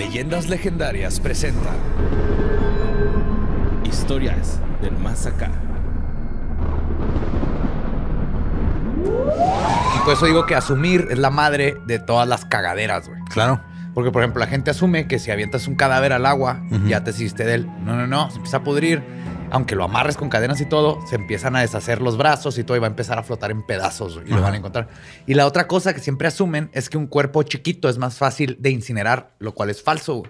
Leyendas Legendarias presenta Historias del Más Acá. Y por eso digo que asumir es la madre de todas las cagaderas, güey. Claro. Porque, por ejemplo, la gente asume que si avientas un cadáver al agua, ya te hiciste de él. No, no, no. Se empieza a pudrir aunque lo amarres con cadenas y todo, se empiezan a deshacer los brazos y todo y va a empezar a flotar en pedazos y lo van a encontrar. Y la otra cosa que siempre asumen es que un cuerpo chiquito es más fácil de incinerar, lo cual es falso,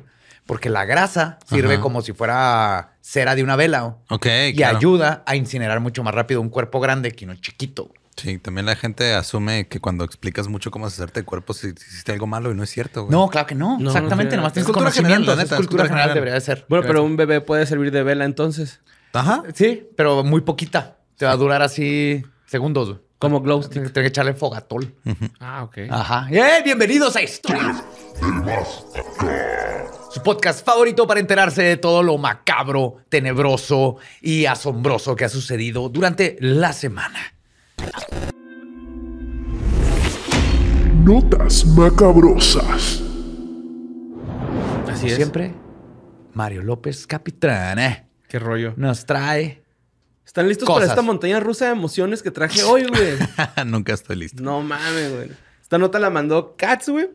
porque la grasa sirve como si fuera cera de una vela. ¿ok? y ayuda a incinerar mucho más rápido un cuerpo grande que uno chiquito. Sí, también la gente asume que cuando explicas mucho cómo hacerte el cuerpo, si hiciste algo malo y no es cierto. No, claro que no. Exactamente, no, nomás tienes cultura conocimiento. General, es cultura, general, debería ser. Bueno, pero un bebé puede servir de vela entonces. Ajá. Sí, pero muy poquita. Te va a durar así segundos. Como glow stick. que echarle fogatol. Ah, ok. Ajá. ¡Eh! Bienvenidos a Historias Su podcast favorito para enterarse de todo lo macabro, tenebroso y asombroso que ha sucedido durante la semana. Notas macabrosas. Así es. Siempre, Mario López Capitán, ¿eh? Qué rollo. Nos trae. ¿Están listos para esta montaña rusa de emociones que traje hoy, güey? Nunca estoy listo. No mames, güey. Esta nota la mandó Katz, güey.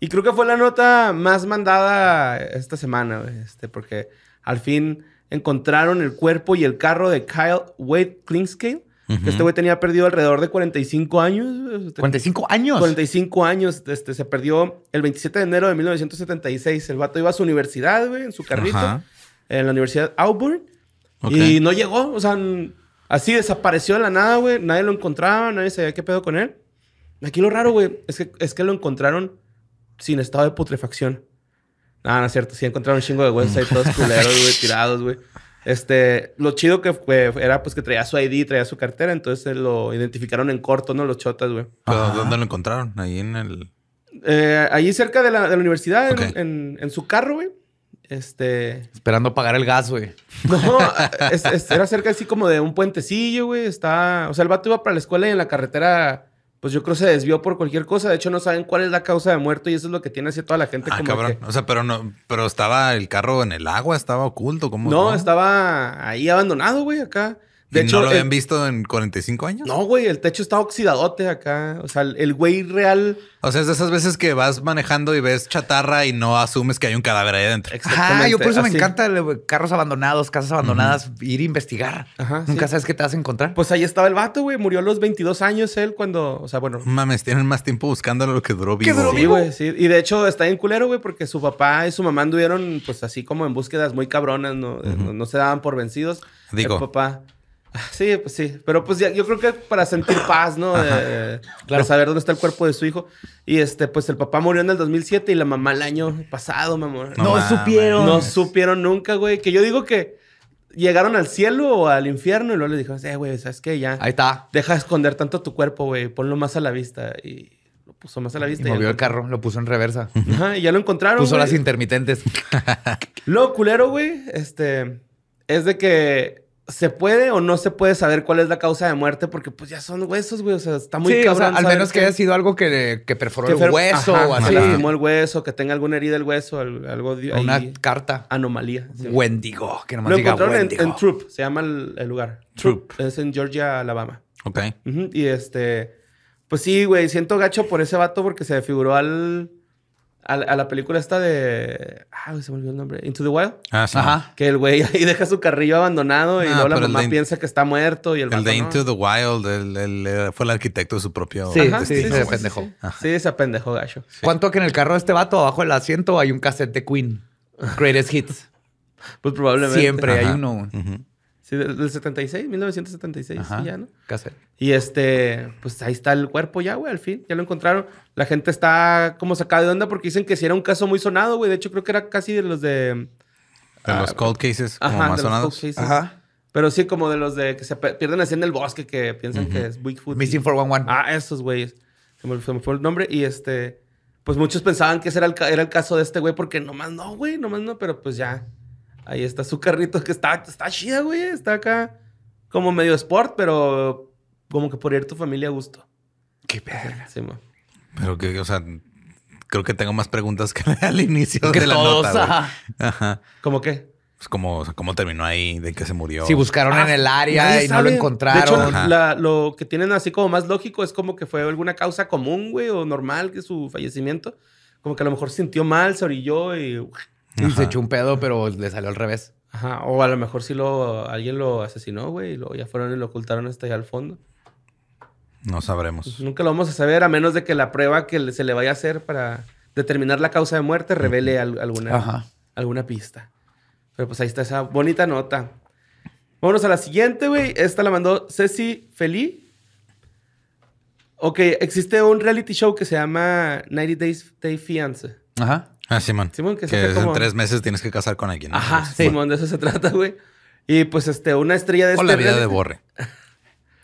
Y creo que fue la nota más mandada esta semana, güey. Este, porque al fin encontraron el cuerpo y el carro de Kyle Wade Klingscale. Este güey tenía perdido alrededor de 45 años. ¿45 este, años? 45 años. Este, se perdió el 27 de enero de 1976. El vato iba a su universidad, güey, en su carrito en la Universidad Auburn. Y no llegó, o sea, así desapareció de la nada, güey. Nadie lo encontraba, nadie sabía qué pedo con él. Aquí lo raro, güey, es que, lo encontraron sin estado de putrefacción. Nada, ah, no es cierto. Sí encontraron un chingo de huesos ahí todos culeros, güey, tirados, güey. Este, lo chido que fue era pues que traía su ID, traía su cartera, entonces lo identificaron en corto, ¿no? Los chotas, güey. ¿Dónde lo encontraron? Ahí en el. Eh, ahí allí cerca de la, universidad, en, su carro, güey. Este. Esperando pagar el gas, güey. No, era cerca así como de un puentecillo, güey. Está. O sea, el vato iba para la escuela y en la carretera, pues yo creo se desvió por cualquier cosa. De hecho, no saben cuál es la causa de muerto y eso es lo que tiene así toda la gente. Ah, cabrón. O sea, pero no, pero estaba el carro en el agua, estaba oculto, ¿cómo? no? estaba ahí abandonado, güey, acá. De ¿No lo habían visto en 45 años? No, güey, el techo está oxidadote acá. O sea, el güey real. O sea, es de esas veces que vas manejando y ves chatarra y no asumes que hay un cadáver ahí adentro. Ah, yo por eso me encanta carros abandonados, casas abandonadas, ir a investigar. Ajá, Nunca sabes qué te vas a encontrar. Pues ahí estaba el vato, güey. Murió a los 22 años él cuando, o sea, bueno. Mames, tienen más tiempo buscándolo lo que duró vivo. Sí, güey, Y de hecho está en culero, güey, porque su papá y su mamá anduvieron pues así como en búsquedas muy cabronas, ¿no? se daban por vencidos. Digo. El papá Sí, pues sí. Pero pues yo creo que para sentir paz, ¿no? Para saber dónde está el cuerpo de su hijo. Y este, pues el papá murió en el 2007 y la mamá el año pasado, mi amor. No, supieron. No supieron nunca, güey. Que yo digo que llegaron al cielo o al infierno y luego le dijeron, eh, güey, ¿sabes qué? Ya. Ahí está. Deja esconder tanto tu cuerpo, güey. Ponlo más a la vista. Y lo puso más a la vista. Y movió el carro, lo puso en reversa. Ajá, y ya lo encontraron. Puso las intermitentes. lo culero, güey, este, es de que ¿Se puede o no se puede saber cuál es la causa de muerte? Porque pues ya son huesos, güey. O sea, está muy al menos que, haya sido algo que, que perforó el hueso o así. Que el hueso, que tenga alguna herida el hueso, algo de Una carta. Anomalía. Wendigo, que nomás Lo diga encontraron En, en, Troop, se llama el, lugar. Troop. Es en Georgia, Alabama. Ok. Y este... Pues sí, güey. Siento gacho por ese vato porque se figuró al a, la película esta de. Ah, se me olvidó el nombre. Into the Wild. Ah, sí. Ajá. Que el güey ahí deja su carrillo abandonado y ah, luego la mamá piensa que está muerto y el El de Into the Wild el, fue el arquitecto de su propio. Sí, destino, sí, sí, se apendejó. Sí, se apendejó, gacho. ¿Cuánto que en el carro de este vato, abajo del asiento, hay un cassette de Queen? Greatest Hits. pues probablemente. Siempre hay uno. Sí, del 76, 1976, sí, ya, ¿no? Casi. Y este, pues ahí está el cuerpo ya, güey, al fin, ya lo encontraron. La gente está como sacada de onda porque dicen que si sí era un caso muy sonado, güey. De hecho, creo que era casi de los de. De los ah, cold cases, como más sonados. Ajá. Pero sí, como de los de que se pierden así en el bosque, que piensan que es Bigfoot. Missing 411. Ah, esos güeyes. Se me, fue el nombre. Y este, pues muchos pensaban que ese era el, era el caso de este güey, porque nomás no, güey, nomás no, pero pues ya. Ahí está su carrito que está, está chida, güey. Está acá como medio sport, pero como que por ir tu familia a gusto. Qué verga. Sí, Pero que, o sea, creo que tengo más preguntas que al inicio que de la nota. Ajá. ¿Cómo qué? Pues como, cómo terminó ahí, de que se murió. Si buscaron ah, en el área y no lo encontraron. De hecho, lo que tienen así como más lógico es como que fue alguna causa común, güey, o normal que su fallecimiento. Como que a lo mejor sintió mal, se orilló y y se echó un pedo, pero le salió al revés. Ajá. O a lo mejor si lo, alguien lo asesinó, güey. Y luego ya fueron y lo ocultaron hasta allá al fondo. No sabremos. Pues nunca lo vamos a saber, a menos de que la prueba que se le vaya a hacer para determinar la causa de muerte revele alguna, alguna pista. Pero pues ahí está esa bonita nota. Vámonos a la siguiente, güey. Esta la mandó Ceci Feli. Ok, existe un reality show que se llama 90 Days Day Fiance. Ajá. Ah, Simón. Simón, que, que en tres meses tienes que casar con alguien. Ajá, Simón. de eso se trata, güey. Y pues, este, una estrella de... O este la vida de Borre.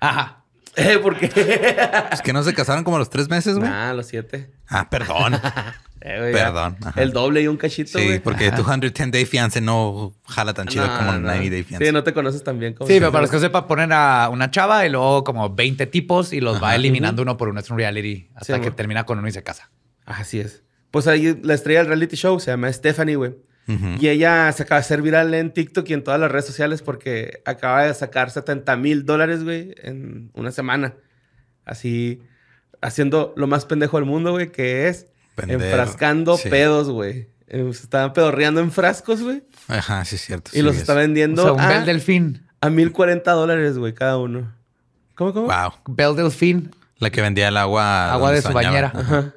Ajá. Eh, ¿Por qué? Es pues que no se casaron como a los tres meses, güey. Ah, los siete. Ah, perdón. Eh, perdón. El doble y un cachito, Sí, porque tu 110 Day Fiance no jala tan chido como el 90 Day Fiance. Sí, no te conoces tan bien como... Sí, pero para los que sepa, poner a una chava y luego como 20 tipos y los va eliminando uno por uno. Es un reality hasta que termina con uno y se casa. Así es. Pues ahí la estrella del reality show se llama Stephanie, güey. Y ella se acaba de hacer viral en TikTok y en todas las redes sociales porque acaba de sacar 70 mil dólares, güey, en una semana. Así, haciendo lo más pendejo del mundo, güey, que es enfrascando pedos, güey. Eh, estaban pedorreando en frascos, güey. Ajá, sí, es cierto. Y los está vendiendo. O un a, Delfín. A 1040 dólares, güey, cada uno. ¿Cómo, cómo? Wow. Bel Delfín. La que vendía el agua. Agua de su bañera. Ajá.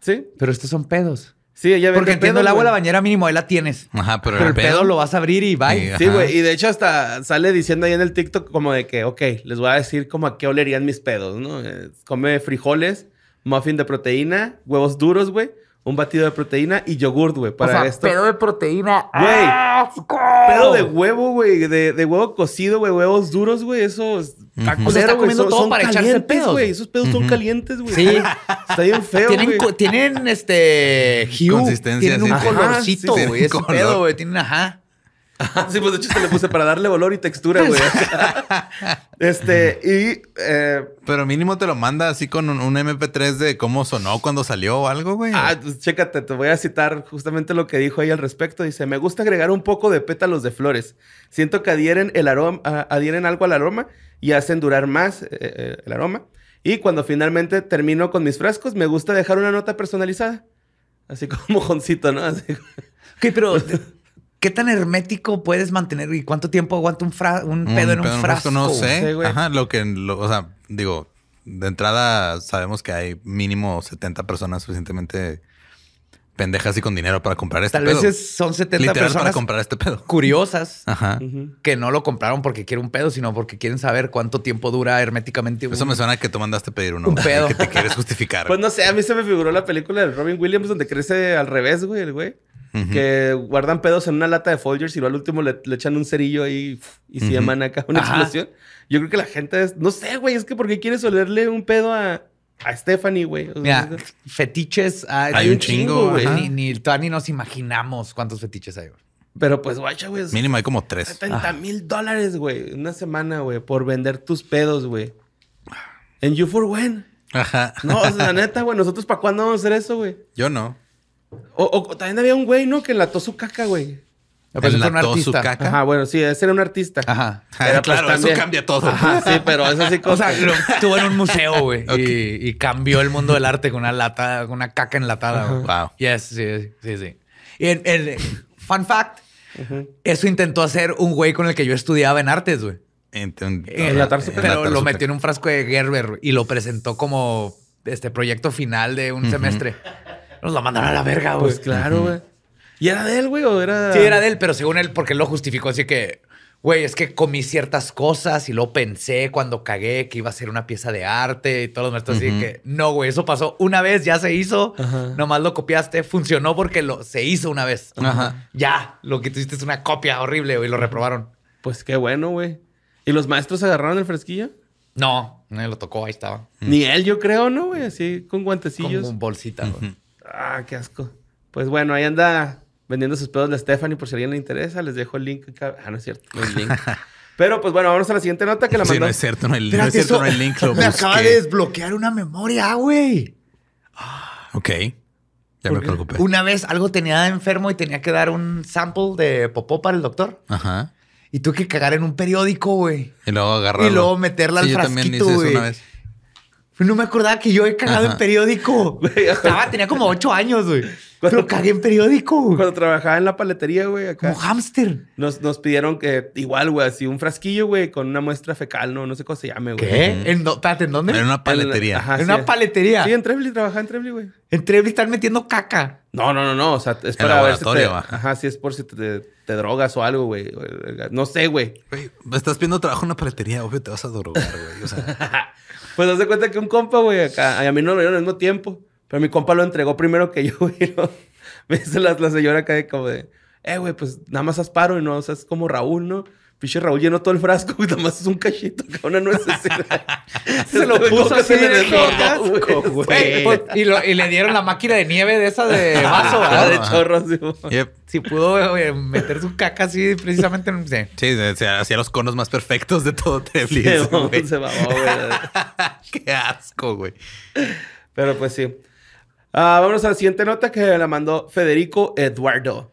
Sí. Pero estos son pedos. Sí, ya Porque entiendo, pedo, el agua de la bañera mínimo ahí la tienes. Ajá, pero, el, pedo, lo vas a abrir y bye. Sí, güey. y de hecho hasta sale diciendo ahí en el TikTok como de que, ok, les voy a decir como a qué olerían mis pedos, ¿no? come frijoles, muffin de proteína, huevos duros, güey un batido de proteína y yogurt, güey, para o sea, Pedo de proteína. Güey. Pedo de huevo, güey. De, de, huevo cocido, güey. Huevos duros, güey. Eso Uh o sea, está comiendo todo para echarse pedos. güey Esos pedos son calientes, güey. Sí. Está bien feo, güey. Tienen, este. Hue. Consistencia. Tienen un colorcito, güey. Es ese pedo, güey. Tienen, ajá sí, pues de hecho se le puse para darle olor y textura, güey. este, y. Eh, pero mínimo te lo manda así con un, MP3 de cómo sonó cuando salió o algo, güey. Ah, pues chécate, te voy a citar justamente lo que dijo ahí al respecto. Dice: Me gusta agregar un poco de pétalos de flores. Siento que adhieren, el aroma, adhieren algo al aroma y hacen durar más eh, eh, el aroma. Y cuando finalmente termino con mis frascos, me gusta dejar una nota personalizada. Así como mojoncito, ¿no? Así. Ok, pero ¿Qué tan hermético puedes mantener y cuánto tiempo aguanta un, un pedo en un, frasco? No sé. Ajá, lo que, o sea, digo, de entrada sabemos que hay mínimo 70 personas suficientemente pendejas y con dinero para comprar este Tal pedo. Tal vez son 70 personas para comprar este pedo. curiosas que no lo compraron porque quieren un pedo, sino porque quieren saber cuánto tiempo dura herméticamente Eso me suena que tú mandaste pedir uno. Un pedo. Que te quieres justificar. pues no sé, a mí se me figuró la película de Robin Williams donde crece al revés, güey, el güey. Que guardan pedos en una lata de Folgers y luego al último le, echan un cerillo ahí y, se llaman acá una explosión. Yo creo que la gente es... No sé, güey, es que porque quieres olerle un pedo a a Stephanie, güey. fetiches hay, un chingo, güey. Ni, ni, nos imaginamos cuántos fetiches hay, güey. Pero pues, guacha, güey. Mínimo hay como tres. 70 ah. mil dólares, güey. Una semana, güey, por vender tus pedos, güey. En You For When. Ajá. No, o sea, la neta, güey, ¿nosotros para cuándo vamos a hacer eso, güey? Yo no. O, o, también había un güey, ¿no? Que lató su caca, güey presentó un artista, caca. Ajá, bueno, sí, ese era un artista. Ajá. Pero claro, pues, eso cambia todo. Ajá, sí, pero eso sí. Cosa... o sea, estuvo en un museo, güey. Y, cambió el mundo del arte con una lata, con una caca enlatada. Wow. Yes, sí, sí, sí. Y el, fun fact: eso intentó hacer un güey con el que yo estudiaba en artes, güey. Eh, su eh, enlatar, pero lo metió en un frasco de Gerber y lo presentó como este proyecto final de un semestre. Nos lo mandaron a la verga, güey. Pues claro, güey. ¿Y era de él, güey? ¿O era...? Sí, era de él, pero según él, porque lo justificó, así que... Güey, es que comí ciertas cosas y lo pensé cuando cagué que iba a ser una pieza de arte y todos los maestros. Así que, no, güey, eso pasó una vez, ya se hizo. Nomás lo copiaste, funcionó porque lo, se hizo una vez. Ya, lo que tú hiciste es una copia horrible, güey, lo reprobaron. Pues qué bueno, güey. ¿Y los maestros agarraron el fresquillo? No, no lo tocó, ahí estaba. Ni él, yo creo, ¿no, güey? Así, con guantecillos. Como un bolsita, güey. Ah, qué asco. Pues bueno, ahí anda vendiendo sus pedos a Stephanie, por si a alguien le interesa, les dejo el link. Ah, no es cierto, no es link. Pero pues bueno, vamos a la siguiente nota que la mandó. Sí, no es cierto, no, el, no es cierto, no el link. Lo me acaba de desbloquear una memoria, güey. Ah, ok. Ya me preocupé. Una vez algo tenía enfermo y tenía que dar un sample de popó para el doctor. Ajá. Y tuve que cagar en un periódico, güey. Y luego agarrarlo. Y luego meterla sí, al yo frasquito, también una vez. No me acordaba que yo he cagado en periódico. Estaba, tenía como ocho años, güey. Cuando, Pero cagué en periódico. Cuando trabajaba en la paletería, güey, acá. Como hámster. Nos, nos pidieron que, igual, güey, así un frasquillo, güey, con una muestra fecal, no, no sé cómo se llame, güey. ¿Qué? ¿En, espérate, ¿En dónde? En una paletería. En, una paletería. Sí, en Trebly, trabajaba en Trebly, güey. En Trebly están metiendo caca. No, no, no, no. O sea, es para ver si te, Ajá, sí, es por si te, drogas o algo, güey. No sé, güey. Güey, estás pidiendo trabajo en una paletería, obvio, te vas a drogar, güey. O sea. pues haz de cuenta que un compa, güey, acá, a mí no lo dieron al mismo tiempo. Pero mi compa lo entregó primero que yo, güey. Me dice la, la, señora acá como de, eh, güey, pues nada más asparo y no, o sea, es como Raúl, ¿no? Piche Raúl llenó todo el frasco y nada más es un cachito, cabrón, no es Se lo puso así en el chorro. güey. Pues, y, le dieron la máquina de nieve de esa de vaso, ah, ¿verdad? de chorros. Sí, Si pudo meter su caca así precisamente Sí, hacía los conos más perfectos de todo tres. Se va, güey. Qué asco, güey. Pero pues sí vamos ah, vámonos a la siguiente nota que la mandó Federico Eduardo.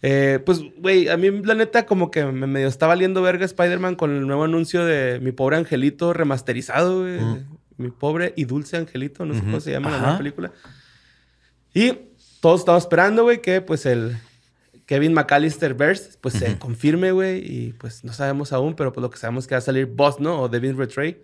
Eh, pues, güey, a mí la neta como que me medio está valiendo verga Spider-Man con el nuevo anuncio de Mi Pobre Angelito remasterizado, güey. Mm. Mi Pobre y Dulce Angelito, no sé cómo se llama la nueva película. Y todos estamos esperando, güey, que pues el Kevin McAllister Verse pues se confirme, güey. Y pues no sabemos aún, pero pues lo que sabemos es que va a salir Boss, ¿no? O Devin Retray.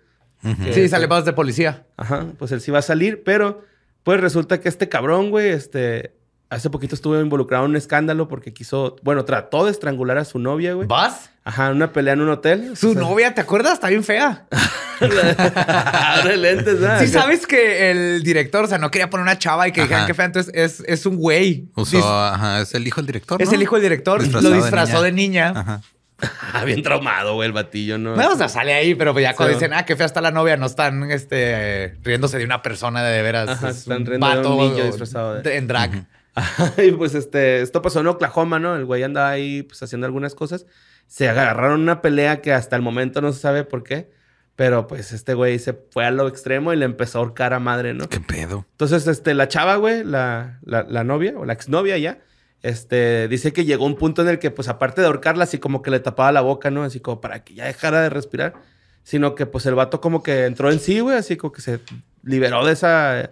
Sí, sale Boss de policía. Ajá, pues él sí va a salir, pero... Pues resulta que este cabrón, güey, este, hace poquito estuvo involucrado en un escándalo porque quiso, bueno, trató de estrangular a su novia, güey. ¿Vas? Ajá, en una pelea en un hotel. Su novia, ¿te acuerdas? Está bien fea. Abre lentes, ¿sabes? Sí, sabes que el director, o sea, no quería poner una chava y que dijeran que fea, entonces es, un güey. O ajá, es el hijo del director. Es el hijo del director, lo disfrazó de niña. De niña. Ajá. Bien traumado, güey, el batillo, ¿no? No, o sea, sale ahí, pero pues ya cuando dicen, ah, qué fea está la novia, no están este, riéndose de una persona de veras. están de un niño disfrazado. En drag. y pues este, esto pasó en Oklahoma, ¿no? El güey andaba ahí pues, haciendo algunas cosas. Se agarraron una pelea que hasta el momento no se sabe por qué. Pero pues este güey se fue a lo extremo y le empezó a ahorcar a madre, ¿no? ¿Qué pedo? Entonces, este, la chava, güey, la, la, la novia o la exnovia ya, este, dice que llegó un punto en el que, pues aparte de ahorcarla, así como que le tapaba la boca, ¿no? Así como para que ya dejara de respirar. Sino que, pues el vato como que entró en sí, güey, así como que se liberó de esa eh,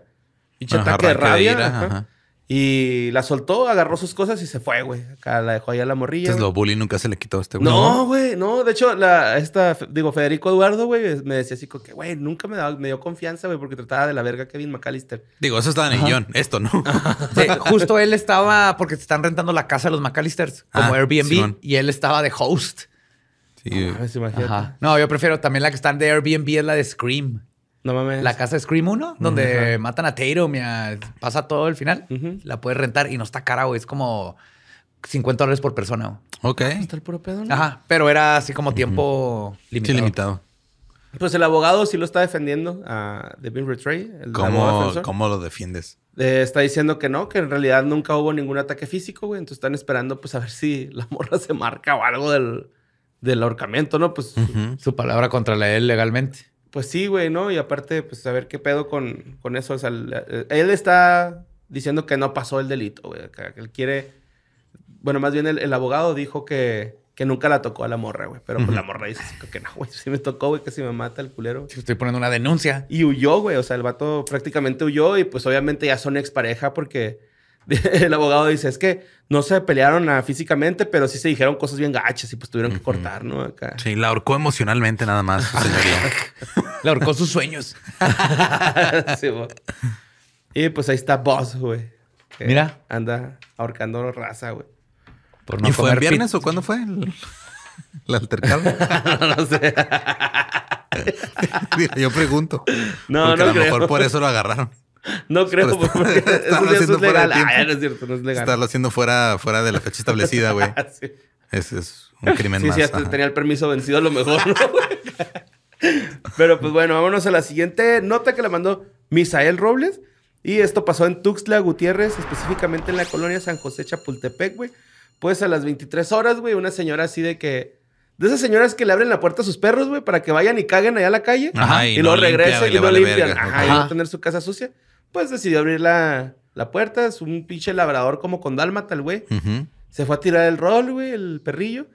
pinche que de rabia. Y la soltó, agarró sus cosas y se fue, güey. Acá la dejó ahí a la morrilla. Entonces, lo bullying nunca se le quitó a este güey. No, güey, no. De hecho, esta, digo, Federico Eduardo, güey, me decía así como que, güey, nunca me, me dio confianza, güey, porque trataba de la verga Kevin McAllister. Digo, eso estaba en el guión, esto no. justo él estaba, porque se están rentando la casa de los McAllisters como ah, Airbnb y él estaba de host. Sí. Ah, no, yo prefiero también la que están de Airbnb es la de Scream. No mames. La casa Scream 1, donde matan a Tatum me pasa todo el final. La puedes rentar y no está cara, güey. Es como 50 dólares por persona. Ok. Está el puro pedo, Ajá. Pero era así como tiempo limitado. Pues el abogado sí lo está defendiendo a Devin Retray. ¿Cómo, lo defiendes? Eh, está diciendo que no, que en realidad nunca hubo ningún ataque físico, güey. Entonces están esperando, pues, a ver si la morra se marca o algo del, ahorcamiento, ¿no? Pues su palabra contra la él e legalmente pues sí, güey, ¿no? Y aparte, pues a ver qué pedo con, con eso. O sea, eh, él, está diciendo que no pasó el delito, güey. Que, él quiere. Bueno, más bien el, abogado dijo que, que nunca la tocó a la morra, güey. Pero pues la morra dice que no, güey. Si me tocó, güey, que si me mata el culero. Si estoy poniendo una denuncia. Y huyó, güey. O sea, el vato prácticamente huyó y pues obviamente ya son expareja porque el abogado dice, es que no se pelearon ah, físicamente, pero sí se dijeron cosas bien gachas y pues tuvieron que cortar, ¿no? Sí, la ahorcó emocionalmente nada más. señoría. la ahorcó sus sueños. y pues ahí está Boss, güey. Mira. Anda ahorcando raza, güey. ¿Y fue el viernes o cuándo fue? El, no, no sé. yo pregunto. No, no. A lo mejor por eso lo agarraron. No creo, porque eso haciendo legal. Fuera ah, no es cierto, no es legal. Estarlo haciendo fuera, de la fecha establecida, güey. Ah, Ese es un crimen sí, más. Sí, tenía el permiso vencido a lo mejor, ¿no? Pero pues bueno, vámonos a la siguiente nota que la mandó Misael Robles. Y esto pasó en Tuxtla Gutiérrez, específicamente en la colonia San José Chapultepec, güey. Pues a las 23 horas, güey, una señora así de que de esas señoras que le abren la puerta a sus perros, güey, para que vayan y caguen allá a la calle. Ajá, y, no y, y, no limpian. Ajá, y tener su casa sucia. Pues decidió abrir la, la puerta. Es un pinche labrador como con dálmata, el güey. Se fue a tirar el rol, güey, el perrillo.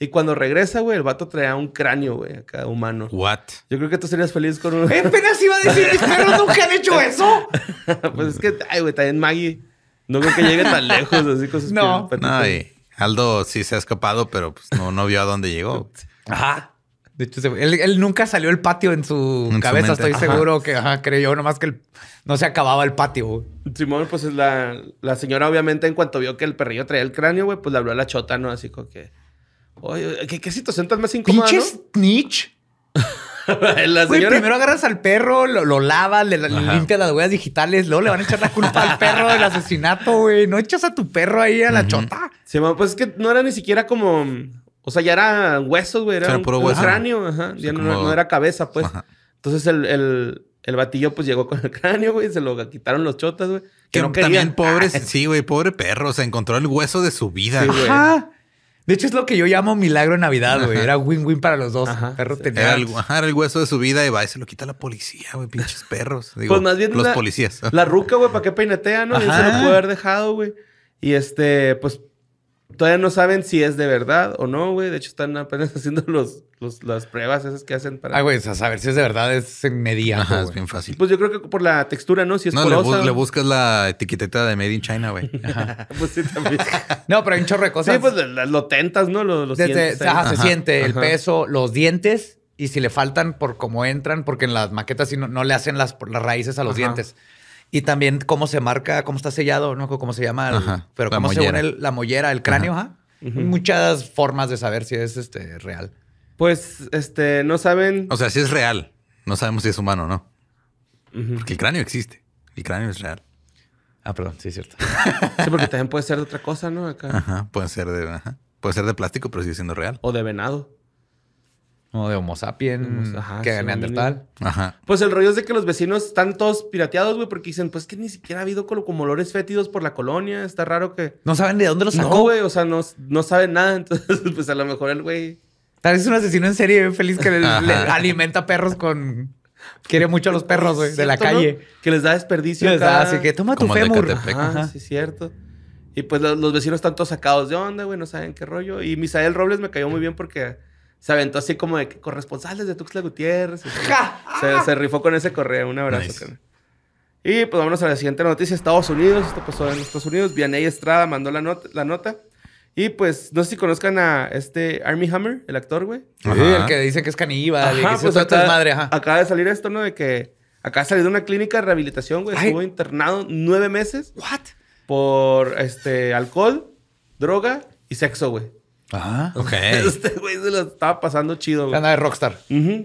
Y cuando regresa, güey, el vato traía un cráneo, güey, acá humano. What? Yo creo que tú serías feliz con un. Eh, apenas iba a decir, perros nunca han hecho eso. pues es que, ay, güey, también Maggie. No creo que llegue tan lejos, así cosas. No, no, ay. Aldo sí se ha escapado, pero pues, no, no vio a dónde llegó. Ajá. De hecho, él, nunca salió el patio en su cabeza, estoy seguro que ajá, creyó nomás que no se acababa el patio. Simón, pues la, la, señora obviamente en cuanto vio que el perrillo traía el cráneo, güey, pues le habló a la chota, ¿no? Así como que... Oye, ¿qué, situación tan más incómoda, ¿no? Nietzsche? primero agarras al perro, lo, lo lavas, le, limpias las huellas digitales, luego le van a echar la culpa al perro del asesinato, güey. No echas a tu perro ahí a la chota. Sí, pues es que no era ni siquiera como. O sea, ya era huesos, güey. Era, un, cráneo, ajá. ya no, era cabeza, pues. Entonces el, el, batillo, pues llegó con el cráneo, güey. Se lo quitaron los chotas, güey. Que, también ah, pobre... sí, güey, pobre perro. O se encontró el hueso de su vida. Ajá. De hecho, es lo que yo llamo milagro de Navidad, güey. Era win-win para los dos. Ajá. El perro tenía. Era el, hueso de su vida y va y se lo quita la policía, güey. Pinches perros. Pues Digo, pues más bien los la, policías. La ruca, güey, ¿para qué peinetea, no? Y él se lo pudo haber dejado, güey. Y este, pues Todavía no saben si es de verdad o no, güey. De hecho, están apenas haciendo los, las pruebas esas que hacen para. Ah, güey, saber si es de verdad es en Ajá, es bien fácil. Pues yo creo que por la textura, ¿no? Si es no, Le, le buscas la etiqueteta de Made in China, güey. pues sí, también. no, pero hay un chorro de cosas. Sí, pues lo, tentas, ¿no? Lo, sientes, ajá, se siente el peso, los dientes y si le faltan por cómo entran, porque en las maquetas sí no, no le hacen las, las raíces a los dientes. Y también cómo se marca, cómo está sellado, no cómo se llama, pero cómo se une la mollera, el cráneo. Ajá. Muchas formas de saber si es este, real. Pues, este, no saben. O sea, si es real. No sabemos si es humano o no. Porque el cráneo existe. El cráneo es real. Ah, perdón, sí, es cierto. sí, porque también puede ser de otra cosa, ¿no? Acá. Ajá, ser de, ajá. puede ser de plástico, pero sigue siendo real. O de venado. O de Homo sapiens, Ajá, que de sí, Ajá. Pues el rollo es de que los vecinos están todos pirateados, güey, porque dicen, pues que ni siquiera ha habido como olores fétidos por la colonia. Está raro que. No saben de dónde los sacó. güey, o sea, no, no saben nada. Entonces, pues a lo mejor el güey. Tal vez es un asesino en serie feliz que le, alimenta perros con. Quiere mucho a los perros, güey, de la calle. Que les da desperdicio. Les da, así que toma tu fémur. Ajá, sí, cierto. Y pues los vecinos están todos sacados de onda, güey, no saben qué rollo. Y Misael Robles me cayó muy bien porque se aventó así como de corresponsales de Tuxtla Gutiérrez. Se, se, rifó con ese correo. Un abrazo, Y pues vámonos a la siguiente noticia. Estados Unidos. Esto pasó en Estados Unidos. Vianey Estrada mandó la, la nota. Y pues, no sé si conozcan a este Army Hammer, el actor, güey. el que dice que es caníbal. Pues, madre, acaba de salir esto, ¿no? De que acaba de salir de una clínica de rehabilitación, güey. Estuvo internado nueve meses. ¿What? Por este alcohol, droga y sexo, güey. Ah, Ok. Este güey se lo estaba pasando chido, güey. Anda de rockstar.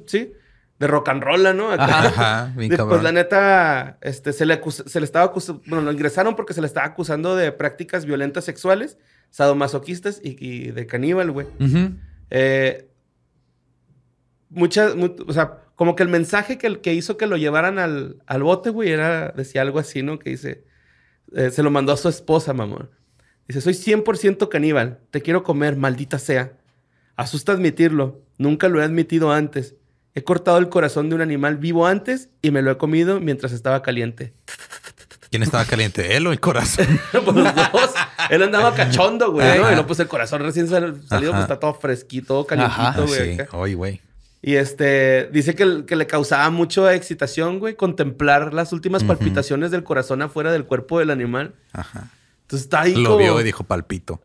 sí. De rock and roll, ¿no? Ajá, mi bien Después, pues, la neta, este, se le, se le estaba acusando, bueno, lo ingresaron porque se le estaba acusando de prácticas violentas sexuales, sadomasoquistas y, de caníbal, güey. Eh, muchas, o sea, como que el mensaje que, el que hizo que lo llevaran al, bote, güey, era, decía algo así, ¿no? Que dice, eh, se lo mandó a su esposa, mamón. Dice, soy 100% caníbal, te quiero comer, maldita sea. Asusta admitirlo, nunca lo he admitido antes. He cortado el corazón de un animal vivo antes y me lo he comido mientras estaba caliente. ¿Quién estaba caliente? ¿Él o el corazón? Pues los dos. Él andaba cachondo, güey, ¿no? Y luego, pues el corazón recién salido, pues, está todo fresquito, güey. Sí. güey. Y este, dice que, que le causaba mucha excitación, güey, contemplar las últimas palpitaciones del corazón afuera del cuerpo del animal. Ajá. Entonces está ahí. Lo vio y dijo palpito.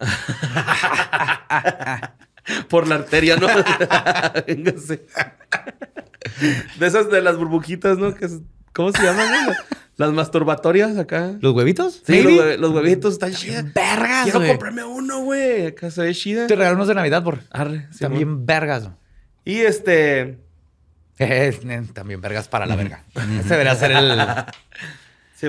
Por la arteria, ¿no? Véngase. De esas de las burbujitas, ¿no? Que ¿Cómo se llaman? Las masturbatorias acá. ¿Los huevitos? Sí, los, huevitos están chidas. Vergas, Quiero comprarme uno, güey. Acá se ve chida. Te regalamos de Navidad por... También vergas, vergas. Y este... Eh, También vergas para la verga. Ese debería ser el... Sí,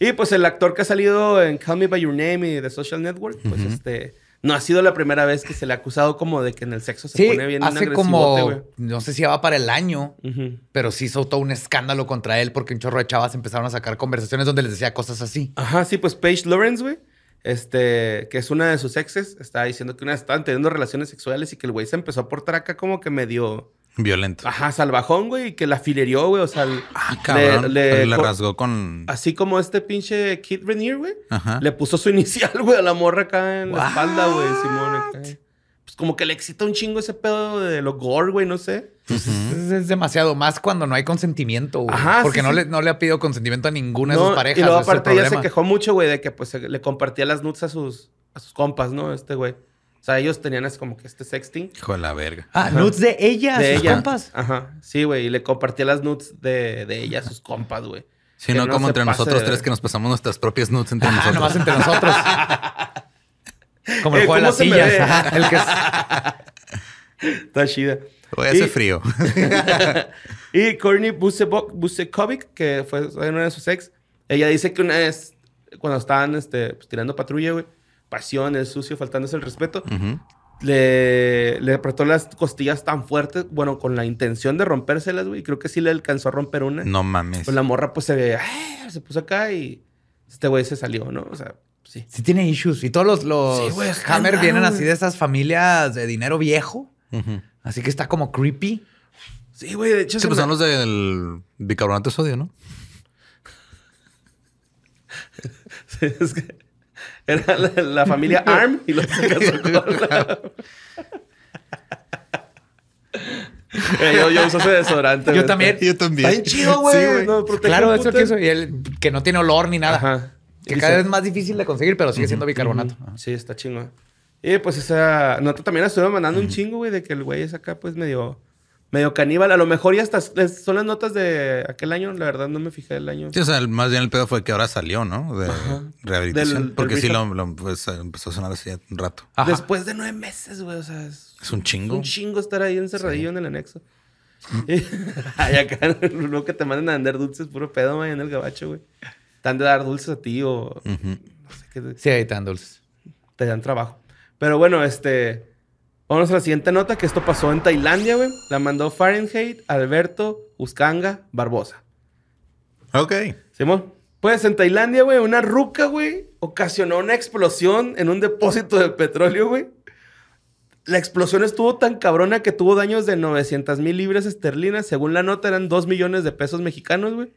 y pues el actor que ha salido en Call Me By Your Name y de Social Network, pues este... No ha sido la primera vez que se le ha acusado como de que en el sexo se pone bien hace como, no sé si va para el año, pero sí soltó un escándalo contra él porque un chorro de chavas empezaron a sacar conversaciones donde les decía cosas así. Ajá, sí, pues Paige Lawrence, güey, este, que es una de sus exes, estaba diciendo que una estaban teniendo relaciones sexuales y que el güey se empezó a portar acá como que medio Violento. Ajá, salvajón, güey, que la filerió, güey. O sea, ah, cabrón, le, le, rasgó con. Así como este pinche Kid Renier, güey. Le puso su inicial, güey, a la morra acá en la espalda, güey, Simón. Pues como que le excita un chingo ese pedo de lo gore, güey, no sé. es, demasiado, más cuando no hay consentimiento, güey. Ajá, porque no, Le, no le ha pedido consentimiento a ninguna de sus parejas. Y aparte, ella se quejó mucho, güey, de que pues le compartía las nuts a sus, a sus compas, ¿no? Este güey. O sea, ellos tenían es como que este sexting. Hijo de la verga. Ah, nudes de ella, sus compas. Ajá. Sí, güey. Y le compartía las nudes de, de ella a sus compas, güey. Si no, como entre nosotros tres que nos pasamos nuestras propias nudes entre ah, nosotros. más entre nosotros. como eh, el juego de las sillas. el que Está chida. Hoy hace frío. y Courtney Busekovic, que fue una de sus ex, ella dice que una vez, cuando estaban este, pues, tirando patrulla, güey, pasión, el sucio, faltándose el respeto. Le, le, apretó las costillas tan fuertes, bueno, con la intención de rompérselas, güey. Creo que sí le alcanzó a romper una. No mames. Pues la morra, pues se ve, ah, se puso acá y este güey se salió, ¿no? O sea, sí. Sí tiene issues. Y todos los, Hammer vienen así de esas familias de dinero viejo. Así que está como creepy. Sí, güey, de hecho. Sí, pues son los del bicarbonato de sodio, ¿no? sí, es que. Era la, familia Arm y los casó con la... yo, yo, uso ese desodorante. Yo también. Yo también. Está bien chido, güey. Sí, no, claro, eso que eso. Y él que no tiene olor ni nada. Ajá. Que cada vez es más difícil de conseguir, pero sigue siendo bicarbonato. Sí, está chingo. Y pues esa nota también la estuve mandando un chingo, güey, de que el güey es acá, pues medio medio caníbal. A lo mejor ya estas son las notas de aquel año, la verdad no me fijé el año. Sí, o sea, más bien el pedo fue que ahora salió, ¿no? De rehabilitación. porque sí lo, pues, empezó a sonar hace un rato. Después de nueve meses, güey. O sea, es, un chingo. Es un chingo estar ahí encerradillo en el anexo. Ay, acá lo que te mandan a vender dulces, puro pedo, güey, en el gabacho, güey. Te han de dar dulces a ti o. no sé qué. Sí, ahí te dan dulces. Te dan trabajo. Pero bueno, este. Vamos a la siguiente nota, que esto pasó en Tailandia, güey. La mandó Fahrenheit, Alberto, Uscanga, Barbosa. Ok. Simón. Pues en Tailandia, güey, una ruca, güey, ocasionó una explosión en un depósito de petróleo, güey. La explosión estuvo tan cabrona que tuvo daños de 900 mil libras esterlinas. Según la nota, eran 2 millones de pesos mexicanos, güey.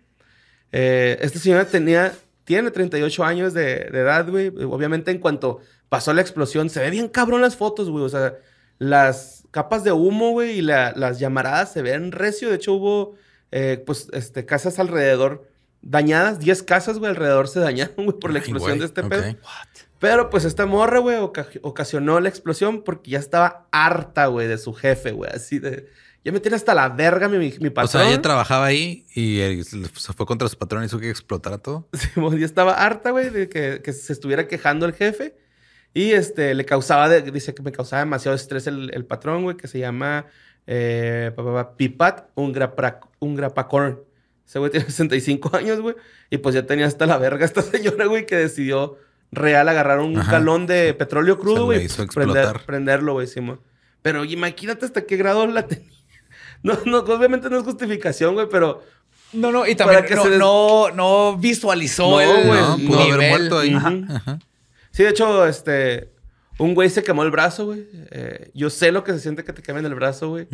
Eh, esta señora tenía, tiene 38 años de, de edad, güey. Obviamente, en cuanto pasó la explosión, se ve bien cabrón las fotos, güey. O sea, las capas de humo, güey, y las llamaradas se ven recio. De hecho, hubo, eh, pues, este, casas alrededor dañadas. 10 casas, güey, alrededor se dañaron, güey, por la explosión de este pedo. Pero, pues, esta morra, güey, ocasionó la explosión porque ya estaba harta, güey, de su jefe, güey. Así de... Ya me tiene hasta la verga mi, mi patrón. O sea, ella trabajaba ahí y eh, se fue contra su patrón y hizo que explotara todo. Sí, ya estaba harta, güey, de que se estuviera quejando el jefe. Y este, le causaba, dice que me causaba demasiado estrés el, patrón, güey, que se llama eh, Pipat Ungrapacorn. Un Ese güey tiene 65 años, güey. Y pues ya tenía hasta la verga esta señora, güey, que decidió real agarrar un calón de petróleo crudo, güey. prenderlo, güey, Pero imagínate hasta qué grado la tenía. No, no, obviamente no es justificación, güey, pero no, no, y también que no, no, no, visualizó no, el, no, pudo haber muerto ahí. Sí, de hecho, este. Un güey se quemó el brazo, güey. Eh, yo sé lo que se siente que te quemen el brazo, güey.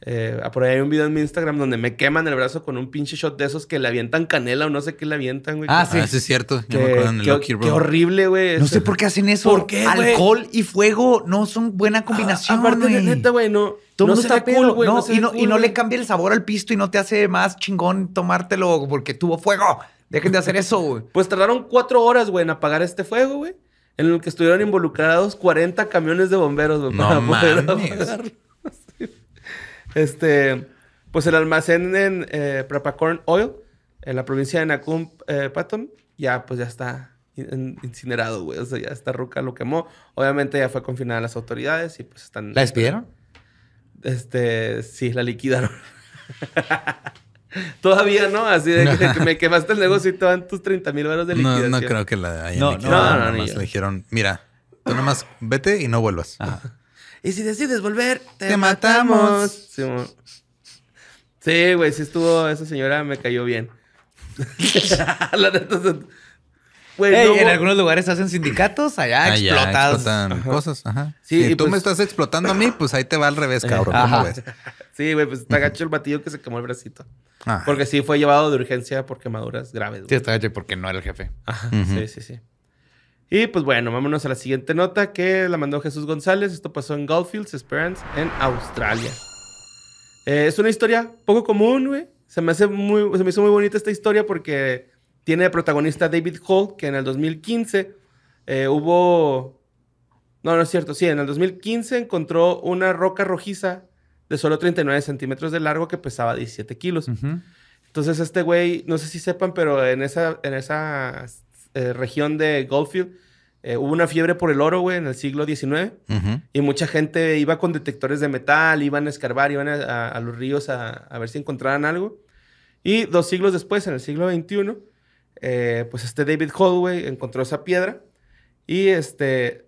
Eh, ah, por ahí hay un video en mi Instagram donde me queman el brazo con un pinche shot de esos que le avientan canela o no sé qué le avientan, güey. Ah, sí. Ah, es cierto. me acuerdo en el qué, qué horrible, güey. No sé este. por qué hacen eso. ¿Por qué, Alcohol y fuego no son buena combinación, güey. no... no está cool, güey. y, no, y no le cambia el sabor al pisto y no te hace más chingón tomártelo porque tuvo fuego. Dejen de hacer eso, güey. Pues tardaron cuatro horas, güey, en apagar este fuego, güey. En el que estuvieron involucrados 40 camiones de bomberos, güey. No mames. este, pues el almacén en eh, Prepacorn Oil, en la provincia de Nacum, eh, ya, pues ya está incinerado, güey. O sea, ya esta ruca lo quemó. Obviamente ya fue confinada a las autoridades y pues están... ¿La despidieron? Este, sí, la liquidaron. Todavía no, así de que, me quemaste el negocio y te van tus 30 mil euros de liquidación. No, no creo que la hayan no, No, no, no, le dijeron, mira, tú nomás vete y no vuelvas. Y si decides volver, te, te matamos. Sí, güey, si estuvo, esa señora me cayó bien. la neta, en algunos lugares hacen sindicatos, allá, ah, explotados. explotan cosas. tú pues me estás explotando a mí, pues ahí te va al revés, eh, cabrón. Sí, güey, pues está agacho el batido que se quemó el bracito. Ah. Porque sí fue llevado de urgencia por quemaduras graves. Sí, está agacho porque no era el jefe. Sí, sí, sí. Y pues bueno, vámonos a la siguiente nota que la mandó Jesús González. Esto pasó en Goldfields Esperance, en Australia. Eh, es una historia poco común, güey. Se me, hace muy, se me hizo muy bonita esta historia porque tiene de protagonista David Hall, que en el 2015 eh, hubo... No, no es cierto, sí, en el 2015 encontró una roca rojiza de solo 39 centímetros de largo que pesaba 17 kilos. Entonces este güey, no sé si sepan, pero en esa, en esa eh, región de Goldfield eh, hubo una fiebre por el oro, güey, en el siglo XIX. Y mucha gente iba con detectores de metal, iban a escarbar, iban a, los ríos a, a, ver si encontraban algo. Y dos siglos después, en el siglo XXI, eh, pues este David Holloway encontró esa piedra y este,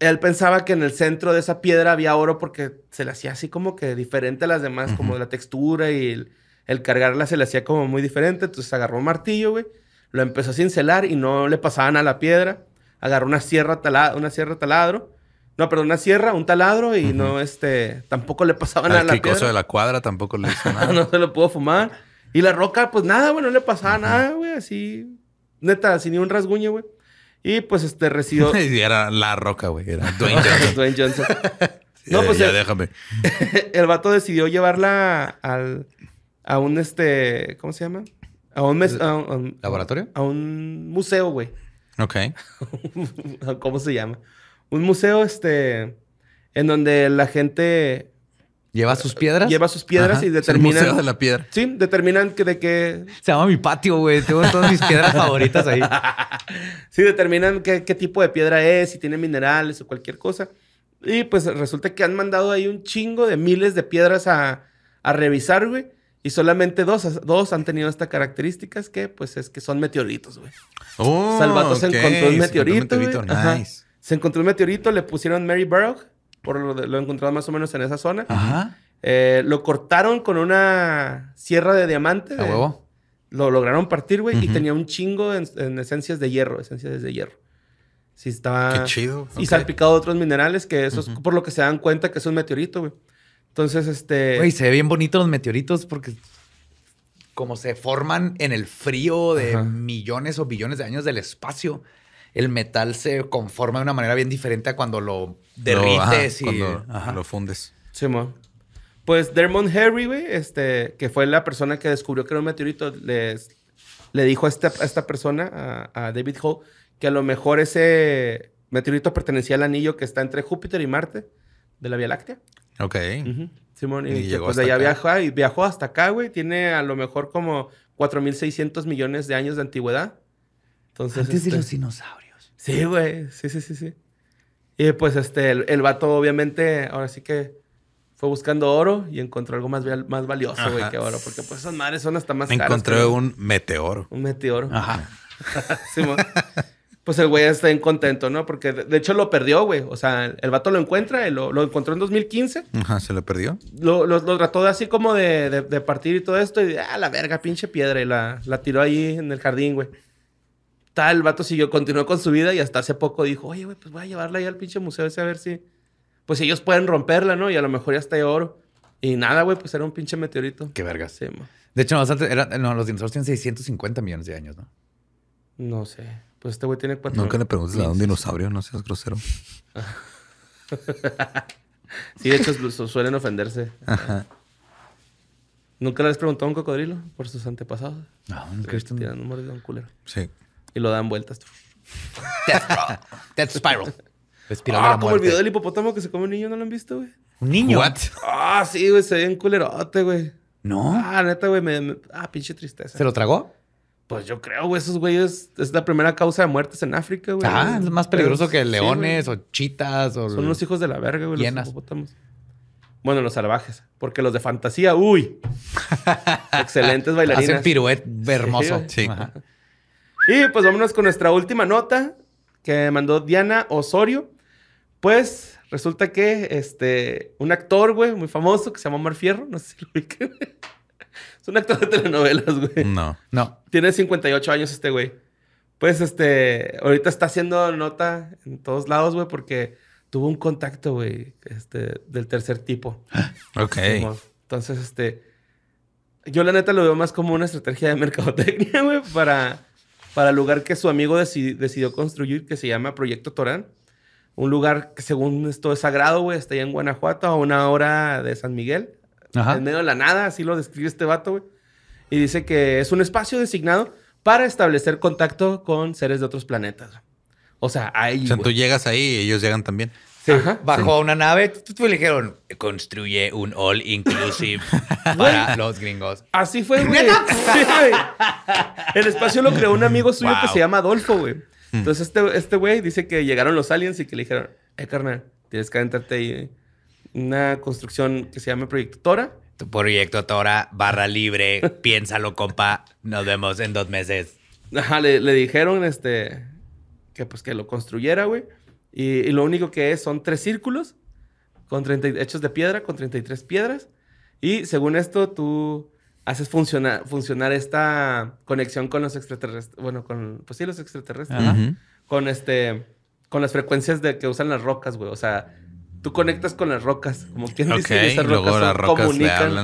él pensaba que en el centro de esa piedra había oro porque se le hacía así como que diferente a las demás, como la textura y el, cargarla se le hacía como muy diferente. Entonces agarró un martillo, güey, lo empezó a cincelar y no le pasaban a la piedra. Agarró una sierra, una sierra taladro. No, perdón, una sierra, un taladro y no, este, tampoco le pasaban a la piedra. de la cuadra tampoco le hizo nada. no se lo pudo fumar. Y la roca, pues nada, güey, no le pasaba nada, güey, así. Neta, sin ni un rasguño, güey. Y pues este recibió. era la roca, güey. Era Dwayne Johnson. Dwayne Johnson. no, pues. Ya, déjame. El vato decidió llevarla al, a un este. ¿Cómo se llama? A un, a un ¿Laboratorio? A un museo, güey. Ok. ¿Cómo se llama? Un museo, este. En donde la gente Lleva sus piedras. Lleva sus piedras y determinan. El museo de la piedra. Sí, determinan que de qué. Se llama mi patio, güey. Tengo todas mis piedras favoritas ahí. sí, determinan qué, tipo de piedra es, si tiene minerales o cualquier cosa. Y pues resulta que han mandado ahí un chingo de miles de piedras a, a revisar, güey. Y solamente dos, dos han tenido estas características que, pues, es que son meteoritos, güey. Oh, Salvato se encontró un meteorito. Se encontró un meteorito, se encontró un meteorito le pusieron Mary Burrow por lo, lo encontrado más o menos en esa zona. Ajá. Eh, lo cortaron con una sierra de diamante. Lo lograron partir, güey, y tenía un chingo en, esencias de hierro, esencias de hierro. Sí, está Qué chido. Y salpicado de otros minerales, que eso por lo que se dan cuenta que es un meteorito, güey. Entonces, este. Güey, se ven bien bonitos los meteoritos porque como se forman en el frío de millones o billones de años del espacio el metal se conforma de una manera bien diferente a cuando lo derrites y lo fundes. Pues Dermot Harry, este, que fue la persona que descubrió que era un meteorito, le dijo a esta, persona, a, David Howe, que a lo mejor ese meteorito pertenecía al anillo que está entre Júpiter y Marte de la Vía Láctea. Ok. Simón, y, pues de allá viajó, viajó hasta acá, güey. Tiene a lo mejor como 4.600 millones de años de antigüedad. Antes de este, los dinosaurios. Sí, güey. Sí, sí, sí, sí. Y pues este, el, vato obviamente, ahora sí que fue buscando oro y encontró algo más, más valioso, güey, que oro. Porque pues esas madres son hasta más caras. Encontré un meteoro. Un meteoro. Ajá. pues el güey está en contento, ¿no? Porque de, hecho lo perdió, güey. O sea, el vato lo encuentra, lo, encontró en 2015. Ajá, se lo perdió. Lo, lo, trató de así como de, partir y todo esto. Y ah, la verga, pinche piedra. Y la, la tiró ahí en el jardín, güey tal, vato siguió, continuó con su vida y hasta hace poco dijo, oye, güey, pues voy a llevarla ahí al pinche museo ese a ver si, pues ellos pueden romperla, ¿no? Y a lo mejor ya está de oro. Y nada, güey, pues era un pinche meteorito. Qué verga. Sí, de hecho, no, los dinosaurios tienen 650 millones de años, ¿no? No sé. Pues este güey tiene cuatro. Nunca le preguntes a un dinosaurio, no seas grosero. sí, de hecho, pues, suelen ofenderse. Ajá. ¿Nunca le has preguntado a un cocodrilo por sus antepasados? No, un culero. Sí. Y lo dan vueltas. Death, Death Spiral. Respirando ah, como el video del hipopótamo que se come un niño, ¿no lo han visto, güey? ¿Un niño? What? Ah, sí, güey, se ve un culerote, güey. No. Ah, neta, güey, me, Ah, pinche tristeza. ¿Se lo tragó? Pues yo creo, güey, esos güeyes es la primera causa de muertes en África, güey. Ah, es más peligroso que leones o chitas o... Son los hijos de la verga, güey, los hipopótamos. Bueno, los salvajes. Porque los de fantasía, uy. excelentes bailarinas. Hacen piruet hermoso. sí. Y pues vámonos con nuestra última nota que mandó Diana Osorio. Pues resulta que este, un actor, güey, muy famoso que se llama Mar Fierro, no sé si lo es un actor de telenovelas, güey. No, no. Tiene 58 años este güey. Pues este, ahorita está haciendo nota en todos lados, güey, porque tuvo un contacto, güey, este, del tercer tipo. ok. Entonces, este, yo la neta lo veo más como una estrategia de mercadotecnia, güey, para para el lugar que su amigo decidió construir, que se llama Proyecto Torán. Un lugar que según esto es sagrado, güey, está ahí en Guanajuato, a una hora de San Miguel, en medio de la nada, así lo describe este vato, güey. Y dice que es un espacio designado para establecer contacto con seres de otros planetas. O sea, ahí. O sea, tú llegas ahí y ellos llegan también bajó a una nave y le dijeron, construye un all inclusive para los gringos. Así fue, güey. El espacio lo creó un amigo suyo que se llama Adolfo, güey. Hmm. Entonces este, este, güey dice que llegaron los aliens y que le dijeron, eh, carnal, tienes que aventarte ahí eh, una construcción que se llama proyectora Tu proyecto Tora, barra libre, piénsalo, compa. Nos vemos en dos meses. Ajá, le, le dijeron este, que pues que lo construyera, güey. Y, lo único que es son tres círculos con 30, hechos de piedra, con 33 piedras. Y según esto, tú haces funcionar, funcionar esta conexión con los extraterrestres. Bueno, con, pues sí, los extraterrestres. Con este, con las frecuencias de que usan las rocas, güey. O sea, tú conectas con las rocas, como quien dice, esas rocas, luego las rocas comunican.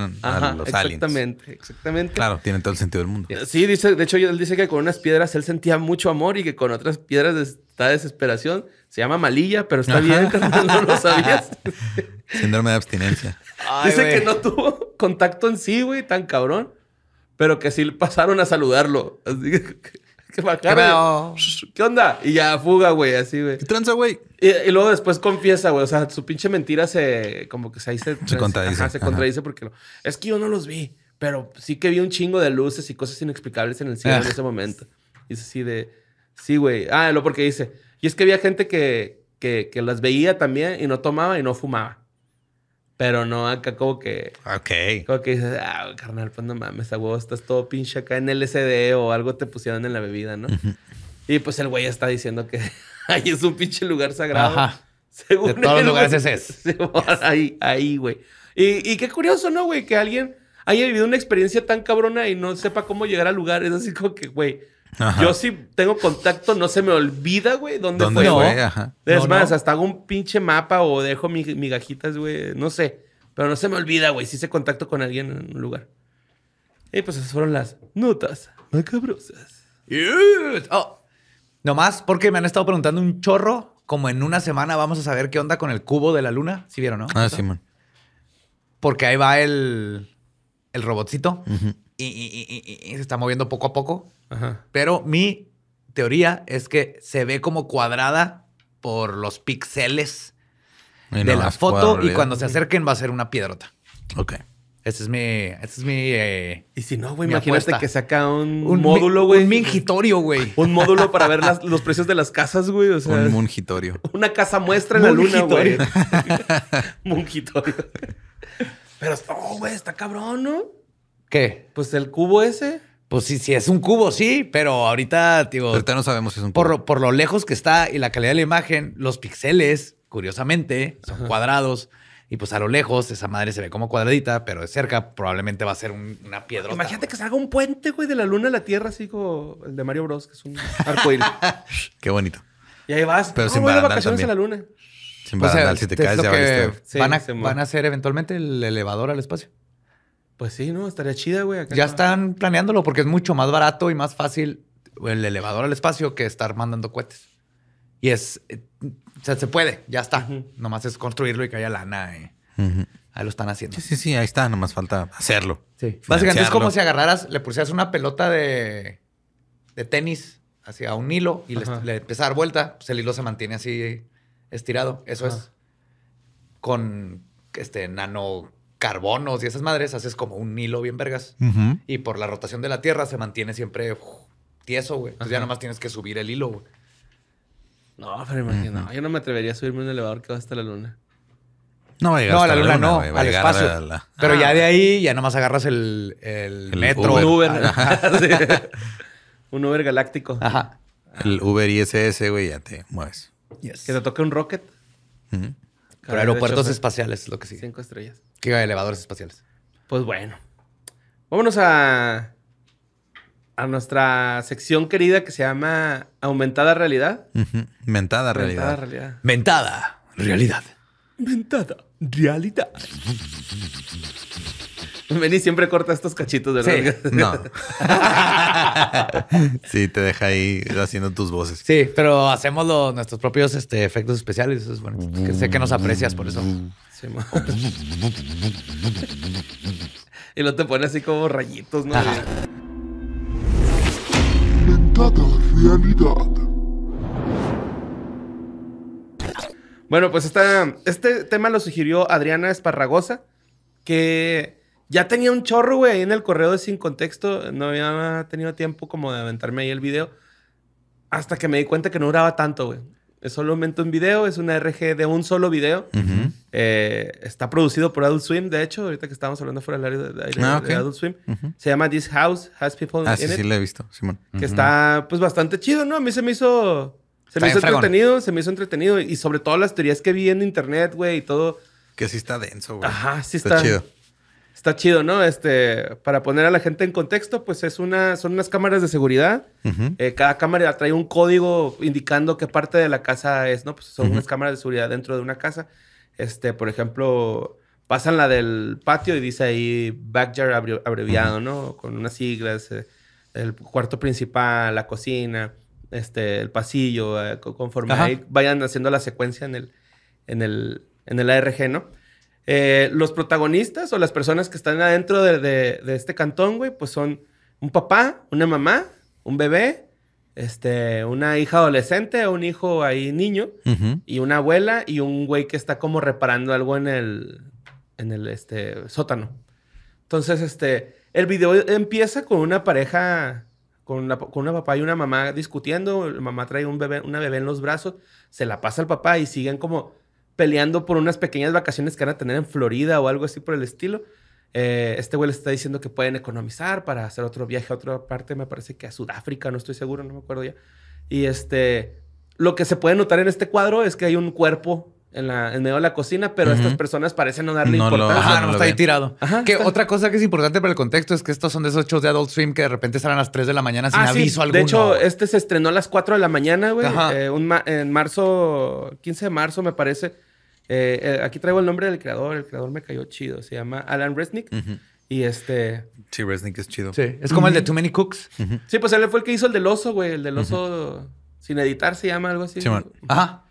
los exactamente, aliens. exactamente. Claro, tiene todo el sentido del mundo. Sí, dice, de hecho, él dice que con unas piedras él sentía mucho amor y que con otras piedras está desesperación. Se llama malilla, pero está bien, no lo sabías. Síndrome de abstinencia. Dice que no tuvo contacto en sí, güey, tan cabrón. Pero que sí pasaron a saludarlo. Así que, ¿Qué, onda? Y ya fuga, güey, así, güey. ¿Qué tranza, güey? Y, luego después confiesa, güey. O sea, su pinche mentira se... Como que se ahí Se contradice. se contradice porque... es que yo no los vi. Pero sí que vi un chingo de luces y cosas inexplicables en el cielo en ah. ese momento. Y es así de... Sí, güey. Ah, lo porque dice. Y es que había gente que, que, las veía también y no tomaba y no fumaba. Pero no acá como que... Ok. Como que dices, ah, carnal, pues no mames, a estás todo pinche acá en LSD o algo te pusieron en la bebida, ¿no? Y pues el güey está diciendo que ahí es un pinche lugar sagrado. Ajá. de todos los lugares ese es. Ahí, ahí, güey. Y, y, qué curioso, ¿no, güey? Que alguien haya vivido una experiencia tan cabrona y no sepa cómo llegar al lugar. Es así como que, güey, yo sí tengo contacto, no se me olvida, güey, dónde, fue. Es más, hasta hago un pinche mapa o dejo mi, migajitas, güey, no sé. Pero no se me olvida, güey, si se contacto con alguien en un lugar. Y pues esas fueron las notas macabrosas. Oh. Nomás porque me han estado preguntando un chorro, como en una semana vamos a saber qué onda con el cubo de la luna. ¿Sí vieron, no? Ah, sí, man. Porque ahí va el, el robotcito y, se está moviendo poco a poco. Pero mi teoría es que se ve como cuadrada por los píxeles de la foto y cuando se acerquen va a ser una piedrota. Ok. Ese es mi. Ese es mi eh, y si no, imagínate que saca un, módulo, güey. un mingitorio, güey. Un módulo para ver los precios de las casas, güey. un mungitorio. Una casa muestra en la luna, güey. mungitorio. Pero, oh, güey, está cabrón, ¿no? ¿Qué? Pues el cubo ese. Pues sí, sí, es un cubo, sí, pero ahorita, digo. Ahorita no sabemos si es un cubo. Por lo, lejos que está y la calidad de la imagen, los píxeles, curiosamente, son cuadrados. Y pues a lo lejos, esa madre se ve como cuadradita, pero de cerca probablemente va a ser una piedra. Imagínate que se haga un puente, güey, de la luna a la tierra, así como el de Mario Bros, que es un arcoíris. Qué bonito. Y ahí vas. Pero ah, sin también. luna. Sin si te caes, ya van, a, ser eventualmente el elevador al espacio. Pues sí, ¿no? Estaría chida, güey. ya están planeándolo porque es mucho más barato y más fácil el elevador al espacio que estar mandando cohetes. Y es... O eh, sea, se puede, ya está. Nomás es construirlo y que haya lana. Eh. Ahí lo están haciendo. Sí, sí, ahí está. Nomás falta hacerlo. Sí. Básicamente es como si agarraras, le pusieras una pelota de, de tenis hacia un hilo y le, le, a dar vuelta. Pues el hilo se mantiene así estirado. Eso es con este nano carbonos y esas madres, haces como un hilo bien vergas. Y por la rotación de la Tierra se mantiene siempre uh, tieso, güey. Entonces ya nomás tienes que subir el hilo, güey. No, pero imagina, yo no me atrevería a subirme un elevador que va hasta la luna. No a no, la luna, no, al espacio. Pero ya ah. de ahí ya nomás agarras el, el, metro. Uber. Uber. un Uber galáctico. Ajá. El Uber ISS, güey, ya te mueves. Yes. Que te toque un rocket. Pero aeropuertos espaciales es lo que sigue. Cinco estrellas. ¿Qué elevadores espaciales? Pues bueno. Vámonos a, a nuestra sección querida que se llama Aumentada Realidad. Aumentada Realidad. Mentada Realidad. Mentada Realidad. Mentada Realidad. Benny siempre corta estos cachitos de sí, No. sí, te deja ahí haciendo tus voces. Sí, pero hacemos nuestros propios este, efectos especiales. Eso es bueno. sé que nos aprecias por eso. y lo te pone así como rayitos, ¿no? Bueno, pues este tema lo sugirió Adriana Esparragosa, que ya tenía un chorro, güey, ahí en el correo de sin contexto. No había tenido tiempo como de aventarme ahí el video. Hasta que me di cuenta que no duraba tanto, güey. Es solamente un video, es una RG de un solo video. Eh, está producido por Adult Swim, de hecho, ahorita que estábamos hablando fuera del área de, ah, Adult Swim. Se llama This House Has People ah, in It. Ah, sí, sí, lo he visto, Simón. Que está, pues, bastante chido, ¿no? A mí se me hizo... Se me hizo entretenido, se me hizo entretenido. Y sobre todo las teorías que vi en internet, güey, y todo. Que sí está denso, güey. Ajá, sí está. está chido está chido, ¿no? Este, para poner a la gente en contexto, pues es una, son unas cámaras de seguridad. Eh, cada cámara trae un código indicando qué parte de la casa es, ¿no? Pues son unas cámaras de seguridad dentro de una casa. Este, por ejemplo, pasan la del patio y dice ahí backyard abreviado, ¿no? Con unas siglas, eh, el cuarto principal, la cocina, este, el pasillo, eh, conforme vayan haciendo la secuencia en el, en el, en el ARG, ¿no? Eh, los protagonistas o las personas que están adentro de, este cantón, güey, pues son un papá, una mamá, un bebé, este, una hija adolescente un hijo ahí niño y una abuela y un güey que está como reparando algo en el, en el este, sótano. Entonces, este, el video empieza con una pareja, con, con una papá y una mamá discutiendo. La mamá trae un bebé, una bebé en los brazos, se la pasa al papá y siguen como peleando por unas pequeñas vacaciones que van a tener en Florida o algo así por el estilo. Eh, este güey le está diciendo que pueden economizar para hacer otro viaje a otra parte, me parece que a Sudáfrica, no estoy seguro, no me acuerdo ya. Y este, lo que se puede notar en este cuadro es que hay un cuerpo en, la, en medio de la cocina, pero estas personas parecen no darle importancia. no, está ahí tirado. que otra cosa que es importante para el contexto es que estos son de esos shows de Adult Swim que de repente salen a las 3 de la mañana sin ah, aviso alguno. De hecho, este se estrenó a las 4 de la mañana, güey. Eh, en marzo, 15 de marzo, me parece. Eh, eh, aquí traigo el nombre del creador. El creador me cayó chido. Se llama Alan Resnick. Y este. Sí, Resnick es chido. Sí, es como el de Too Many Cooks. Sí, pues él fue el que hizo el del oso, güey. El del oso sin editar se llama algo así. Ajá.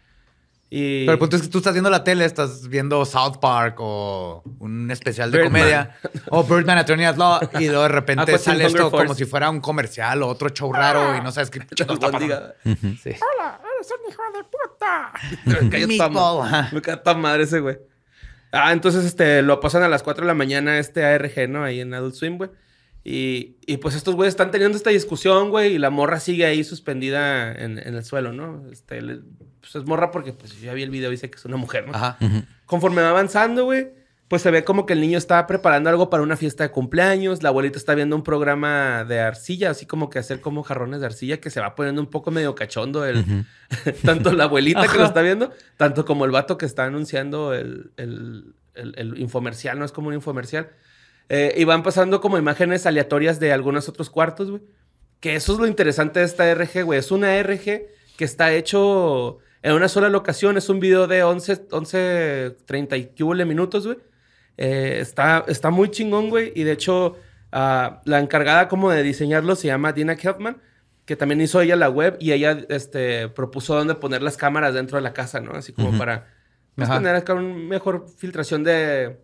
Y... Pero el punto es que tú estás viendo la tele, estás viendo South Park o un especial de comedia o Birdman Attorney Law y de repente ah, pues sale esto como si fuera un comercial o otro show raro y no sabes qué está pasando. Sí eres un de puta. me cae me madre ese güey. Ah, entonces este, lo pasan a las 4 de la mañana este ARG, ¿no? Ahí en Adult Swim, güey. Y, pues estos güeyes están teniendo esta discusión, güey, y la morra sigue ahí suspendida en, el suelo, ¿no? Este, pues es morra porque pues yo vi el video y sé que es una mujer, ¿no? Conforme va avanzando, güey, pues se ve como que el niño está preparando algo para una fiesta de cumpleaños, la abuelita está viendo un programa de arcilla, así como que hacer como jarrones de arcilla, que se va poniendo un poco medio cachondo el, tanto la abuelita que lo está viendo, tanto como el vato que está anunciando el, infomercial, no es como un infomercial. Eh, y van pasando como imágenes aleatorias de algunos otros cuartos, güey. Que eso es lo interesante de esta RG, güey. Es una RG que está hecho en una sola locación. Es un video de 11, 11, 30 y minutos, güey eh, está, está muy chingón, güey. Y de hecho, ah, la encargada como de diseñarlo se llama Dina Keltman, que también hizo ella la web y ella este, propuso dónde poner las cámaras dentro de la casa, ¿no? Así como para pues, tener acá una mejor filtración de,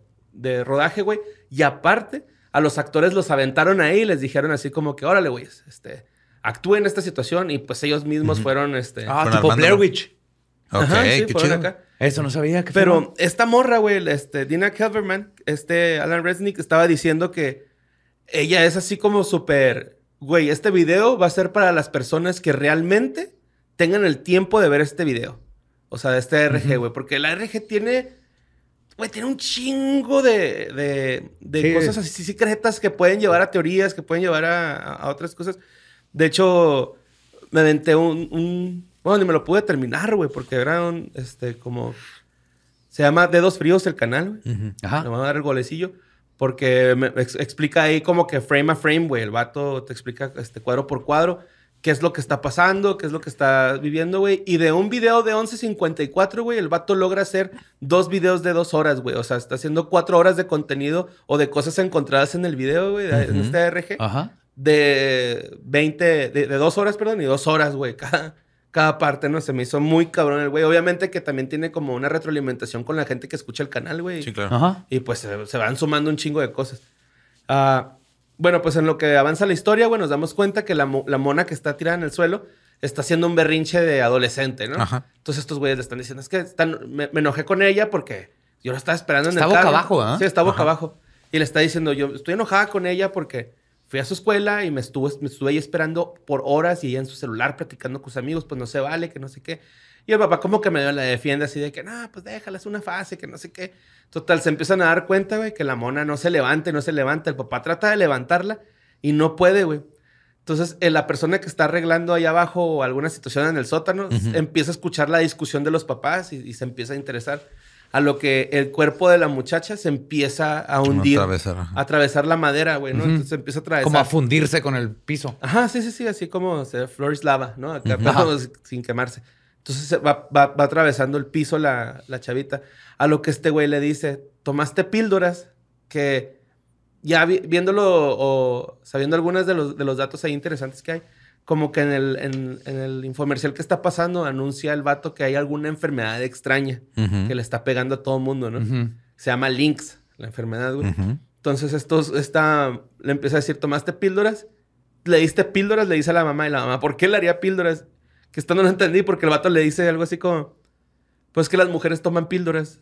rodaje, güey. Y aparte, a los actores los aventaron ahí y les dijeron así como que, órale, güey, este, actúen esta situación. Y pues ellos mismos este, ah, fueron, tipo Blair Witch. sí, Acá. Eso no sabía. Que Pero esta morra, güey, este, Dina Kelverman, este Alan Resnick, estaba diciendo que ella es así como súper, güey, este video va a ser para las personas que realmente tengan el tiempo de ver este video. O sea, de este RG, güey, porque la RG tiene, güey, tiene un chingo de, cosas así secretas que pueden llevar a teorías, que pueden llevar a, otras cosas. De hecho, me aventé un bueno, ni me lo pude terminar, güey, porque eran, este, como... Se llama Dedos Fríos el canal, güey. Ajá. Le van a dar el golecillo. Porque me explica ahí como que frame a frame, güey. El vato te explica este, cuadro por cuadro qué es lo que está pasando, qué es lo que está viviendo, güey. Y de un video de 11.54, güey, el vato logra hacer dos videos de dos horas, güey. O sea, está haciendo cuatro horas de contenido o de cosas encontradas en el video, güey, este RG. Ajá. De 20, de, de, dos horas, perdón, y dos horas, güey, cada parte, ¿no? Se me hizo muy cabrón el güey. Obviamente que también tiene como una retroalimentación con la gente que escucha el canal, güey. Sí, claro. Y pues se, van sumando un chingo de cosas. Ah, bueno, pues en lo que avanza la historia, güey, nos damos cuenta que la, mona que está tirada en el suelo está haciendo un berrinche de adolescente, ¿no? Ajá. Entonces estos güeyes le están diciendo, es que están, me, enojé con ella porque yo la estaba esperando en el Está boca abajo, Sí, está boca abajo. Y le está diciendo, yo estoy enojada con ella porque fui a su escuela y me, estuvo, me estuve ahí esperando por horas y en su celular platicando con sus amigos, pues no se vale, que no sé qué. Y el papá como que me dio la defienda así de que, no, pues déjala, es una fase, que no sé qué. Total, se empiezan a dar cuenta, güey, que la mona no se levanta, no se levanta. El papá trata de levantarla y no puede, güey. Entonces, eh, la persona que está arreglando ahí abajo alguna situación en el sótano empieza a escuchar la discusión de los papás y, y se empieza a interesar a lo que el cuerpo de la muchacha se empieza a hundir. Atravesar. A atravesar la madera, güey, ¿no? Entonces se empieza a atravesar. Como a fundirse con el piso. Ajá, sí, sí, sí, así como se flores lava, ¿no? Acá, sin quemarse. Entonces va, va, atravesando el piso la, chavita. A lo que este güey le dice, tomaste píldoras que ya viéndolo o sabiendo algunos de los, de los datos ahí interesantes que hay, como que en el, en, el, infomercial que está pasando anuncia el vato que hay alguna enfermedad extraña que le está pegando a todo el mundo, ¿no? Se llama Lynx, la enfermedad, güey. Entonces, esto está le empieza a decir, tomaste píldoras, le diste píldoras, le dice a la mamá y la mamá, ¿por qué le haría píldoras? Que esto no lo entendí porque el vato le dice algo así como, pues que las mujeres toman píldoras.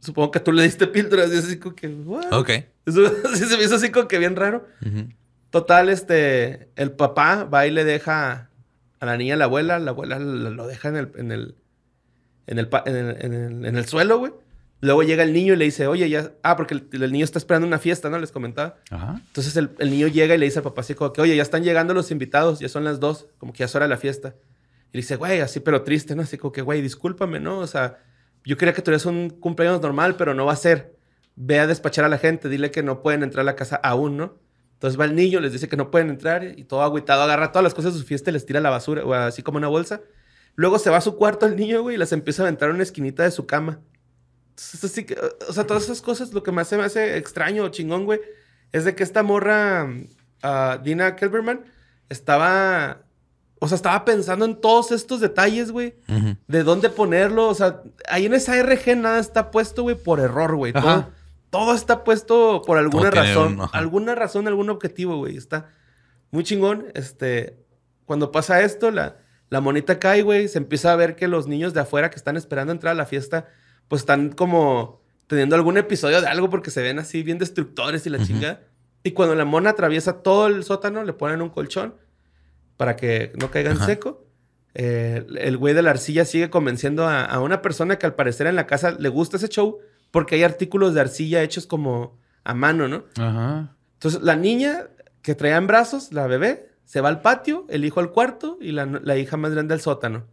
Supongo que tú le diste píldoras y así como que, Ok. Eso, se me así como que bien raro. Total, este, el papá va y le deja a la niña a la abuela, la abuela lo deja en el, en el, el, suelo, güey. Luego llega el niño y le dice, oye, ya, ah, porque el, niño está esperando una fiesta, ¿no? Les comentaba. Ajá. Entonces el, niño llega y le dice al papá así como que, oye, ya están llegando los invitados, ya son las dos, como que ya es hora de la fiesta. Y le dice, güey, así pero triste, ¿no? Así como que, güey, discúlpame, ¿no? O sea, yo quería que tuvieras un cumpleaños normal, pero no va a ser. Ve a despachar a la gente, dile que no pueden entrar a la casa aún, ¿no? Entonces va el niño, les dice que no pueden entrar y todo agüitado agarra todas las cosas de su fiesta y les tira a la basura o así como una bolsa. Luego se va a su cuarto el niño, güey, y las empieza a aventar en una esquinita de su cama. Entonces, así que, o sea, todas esas cosas, lo que más se me hace extraño o chingón, güey, es de que esta morra, ah, Dina Kelberman, estaba, o sea, estaba pensando en todos estos detalles, güey, de dónde ponerlo, o sea, ahí en esa RG nada está puesto, güey, por error, güey. Todo, todo está puesto por alguna razón. alguna razón, algún objetivo, güey. Está muy chingón. Este, cuando pasa esto, la, monita cae, güey. Se empieza a ver que los niños de afuera que están esperando entrar a la fiesta, pues están como teniendo algún episodio de algo porque se ven así bien destructores y la chinga. Y cuando la mona atraviesa todo el sótano, le ponen un colchón para que no caigan en seco. Eh, el güey de la arcilla sigue convenciendo a, una persona que al parecer en la casa le gusta ese show porque hay artículos de arcilla hechos como a mano, ¿no? Ajá. Entonces, la niña que traía en brazos, la bebé, se va al patio, el hijo al cuarto y la, hija más grande al sótano.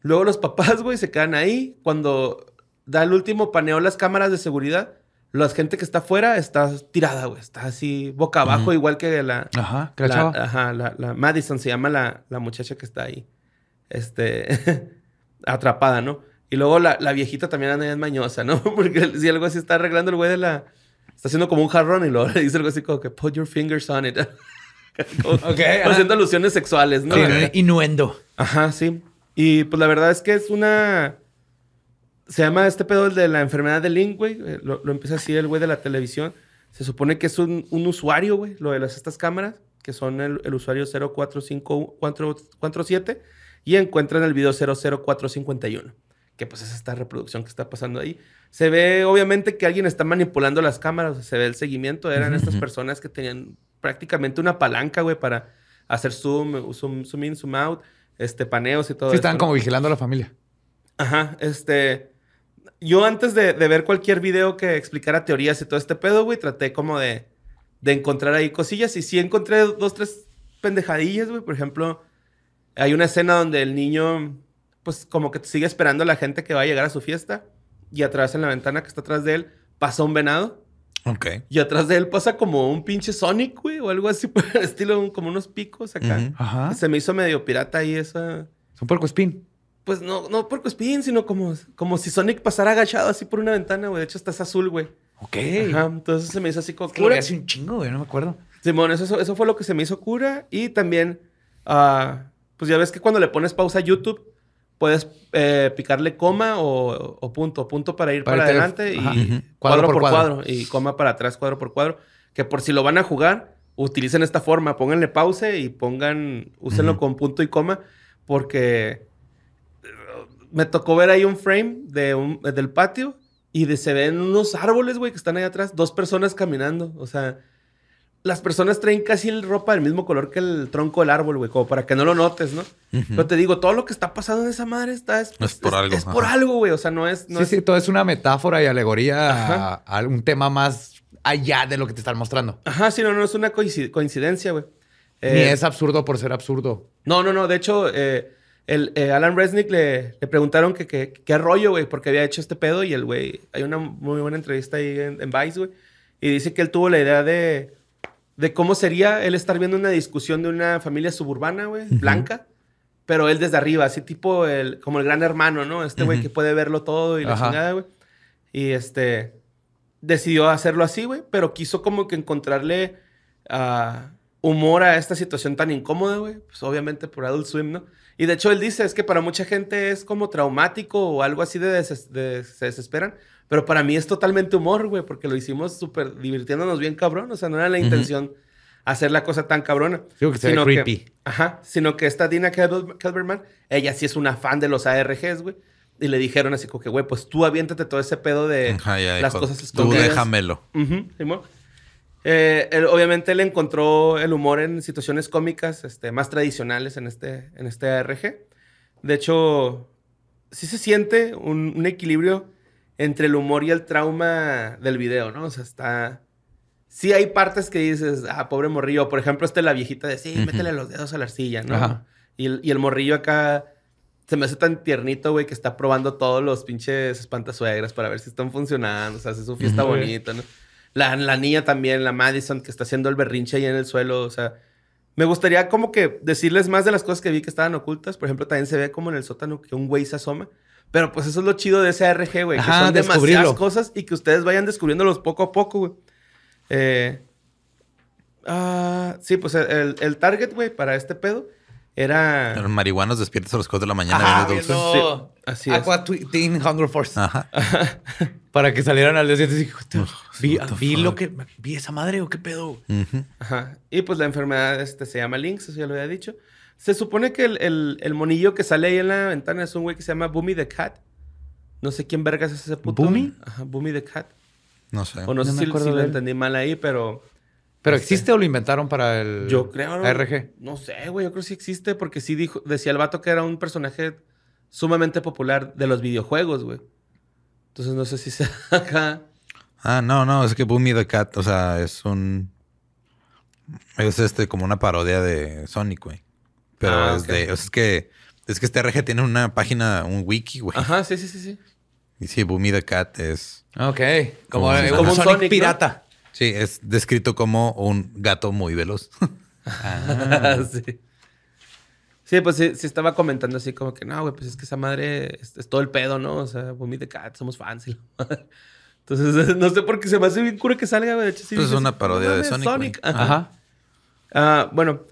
Luego los papás, güey, se quedan ahí. Cuando da el último paneo las cámaras de seguridad, la gente que está afuera está tirada, güey. Está así boca abajo, igual que la... Ajá, la, Ajá, la, Madison se llama la muchacha que está ahí. Este... atrapada, ¿no? Y luego la, viejita también anda es mañosa, ¿no? Porque si algo así está arreglando el güey de la... Está haciendo como un jarrón y luego le dice algo así como que put your fingers on it. haciendo alusiones sexuales, ¿no? Sí, Ajá, sí. Y pues la verdad es que es una... Se llama este pedo el de la enfermedad de Link, güey. Eh, lo, lo empieza así el güey de la televisión. Se supone que es un, usuario, güey, lo de las, estas cámaras, que son el, el usuario 045447, y encuentran el video 00451 que pues es esta reproducción que está pasando ahí. Se ve obviamente que alguien está manipulando las cámaras, se ve el seguimiento, eran estas personas que tenían prácticamente una palanca, güey, para hacer zoom, zoom, in, zoom out, este, paneos y todo. Sí, estaban como vigilando a la familia. Ajá, este... Yo antes de, ver cualquier video que explicara teorías y todo este pedo, güey, traté como de, de encontrar ahí cosillas y sí encontré dos, tres pendejadillas, güey. Por ejemplo, hay una escena donde el niño pues como que sigue esperando a la gente que va a llegar a su fiesta y atrás en la ventana que está atrás de él pasa un venado. Ok. Y atrás de él pasa como un pinche Sonic, güey, o algo así por estilo, como unos picos acá. Ajá. Se me hizo medio pirata ahí esa. son un Pues no, no porco spin, sino como, como si Sonic pasara agachado así por una ventana, güey. De hecho, estás azul, güey. Ok. Ajá. Entonces se me hizo así como. que cura. hace un chingo, güey, no me acuerdo. Simón, eso, fue lo que se me hizo cura. Y también, ah, pues ya ves que cuando le pones pausa a YouTube, puedes eh, picarle coma o, o, punto, punto para ir para, adelante y cuadro, por, cuadro. y coma para atrás, cuadro por cuadro. Que por si lo van a jugar, utilicen esta forma, pónganle pause y pongan, úsenlo con punto y coma, porque me tocó ver ahí un frame de un, del patio y de, se ven unos árboles, güey, que están ahí atrás, dos personas caminando, o sea, las personas traen casi el ropa del mismo color que el tronco del árbol, güey, como para que no lo notes, ¿no? No te digo, todo lo que está pasando en esa madre está es, es por algo. Es por algo, güey. O sea, no es. sí, es... sí, todo es una metáfora y alegoría a, tema más allá de lo que te están mostrando. Ajá, sí, no, no es una coincidencia, güey. Ni eh, es absurdo por ser absurdo. No, no, no. De hecho, eh, el, eh, Alan Resnick le, le preguntaron qué rollo, güey, porque había hecho este pedo y el güey. Hay una muy buena entrevista ahí en Vice, güey. Y dice que él tuvo la idea de de cómo sería él estar viendo una discusión de una familia suburbana, güey, blanca, pero él desde arriba, así tipo el, como el gran hermano, ¿no? Este güey que puede verlo todo y la chingada, güey. Y este decidió hacerlo así, güey, pero quiso como que encontrarle ah, humor a esta situación tan incómoda, güey. Pues obviamente por Adult Swim, ¿no? Y de hecho él dice, es que para mucha gente es como traumático o algo así de, de se desesperan, pero para mí es totalmente humor, güey, porque lo hicimos súper divirtiéndonos bien cabrón. O sea, no era la intención hacer la cosa tan cabrona. sino que, creepy. ajá, sino que esta Dina Kelberman, ella sí es una fan de los ARGs, güey. Y le dijeron así como que, güey, pues tú aviéntate todo ese pedo de las cosas escondidas. Tú déjamelo. Eh, obviamente él encontró el humor en situaciones cómicas este, más tradicionales en este, en este ARG. De hecho, sí se siente un equilibrio entre el humor y el trauma del video, ¿no? O sea, está... Sí hay partes que dices, ah, pobre morrillo. Por ejemplo, este la viejita de, sí, métele los dedos a la arcilla, ¿no? Y, el, morrillo acá se me hace tan tiernito, güey, que está probando todos los pinches espantasuegras para ver si están funcionando. O sea, hace su fiesta bonita, ¿no? La, la, niña también, la Madison, que está haciendo el berrinche ahí en el suelo. O sea, me gustaría como que decirles más de las cosas que vi que estaban ocultas. Por ejemplo, también se ve como en el sótano que un güey se asoma. Pero pues eso es lo chido de ese RG, güey. Que son demasiadas cosas y que ustedes vayan descubriéndolos poco a poco, güey. Eh, ah, sí, pues el, el target, güey, para este pedo era. Los marihuanos despiertos a las 4 de la mañana. Ajá, No. Sí, así es. Aqua Teen Hunger Force. Ajá. Para que salieran al día siguiente. Vi, vi lo que. Vi esa madre o qué pedo. Ajá. Y pues la enfermedad este, se llama Lynx, eso ya lo había dicho. Se supone que el, monillo que sale ahí en la ventana es un güey que se llama Boomy the Cat. No sé quién vergas es ese puto. ¿Boomy? Ajá, Boomy the Cat. No sé. O no, sé si, lo entendí mal ahí, pero... ¿Pero este, existe o lo inventaron para el yo creo, ARG? No sé, güey. Yo creo que sí existe porque sí dijo, decía el vato que era un personaje sumamente popular de los videojuegos, güey. Entonces no sé si sea acá. Ah, no, no. Es que Boomy the Cat, o sea, es un... Es este como una parodia de Sonic, güey. Pero ah, es, de, es que es que este RG tiene una página, un wiki, güey. Ajá, sí, sí, sí, sí. Y sí, Boomy the Cat es. Ok. Como, un, Sonic, pirata. Sí, es descrito como un gato muy veloz. ah. sí. Sí, pues sí, estaba comentando así como que no, güey, pues es que esa madre es, todo el pedo, ¿no? O sea, Boomy the Cat, somos fans. Y la Entonces, no sé por qué se me hace bien cura que salga, güey. De hecho, sí, pues es una parodia de Sonic. Sonic. Ajá. Ah, bueno,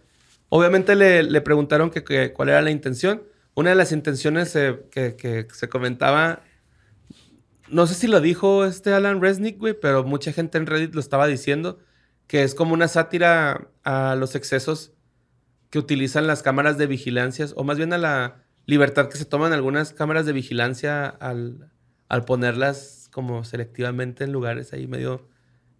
Obviamente le, preguntaron que, cuál era la intención. Una de las intenciones eh, que, se comentaba, no sé si lo dijo este Alan Resnick, pero mucha gente en Reddit lo estaba diciendo, que es como una sátira a los excesos que utilizan las cámaras de vigilancia, o más bien a la libertad que se toman algunas cámaras de vigilancia al, al ponerlas como selectivamente en lugares ahí medio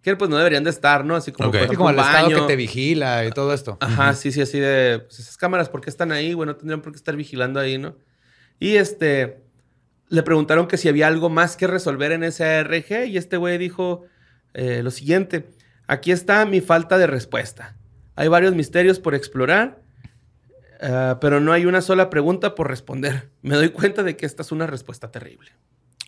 que pues no deberían de estar, ¿no? Así como, como el estado que te vigila y todo esto. Ajá, sí, sí, así de pues, esas cámaras, ¿por qué están ahí? Bueno, tendrían por qué estar vigilando ahí, ¿no? Y este le preguntaron que si había algo más que resolver en ese ARG y este güey dijo eh, lo siguiente, aquí está mi falta de respuesta. Hay varios misterios por explorar, eh, pero no hay una sola pregunta por responder. Me doy cuenta de que esta es una respuesta terrible.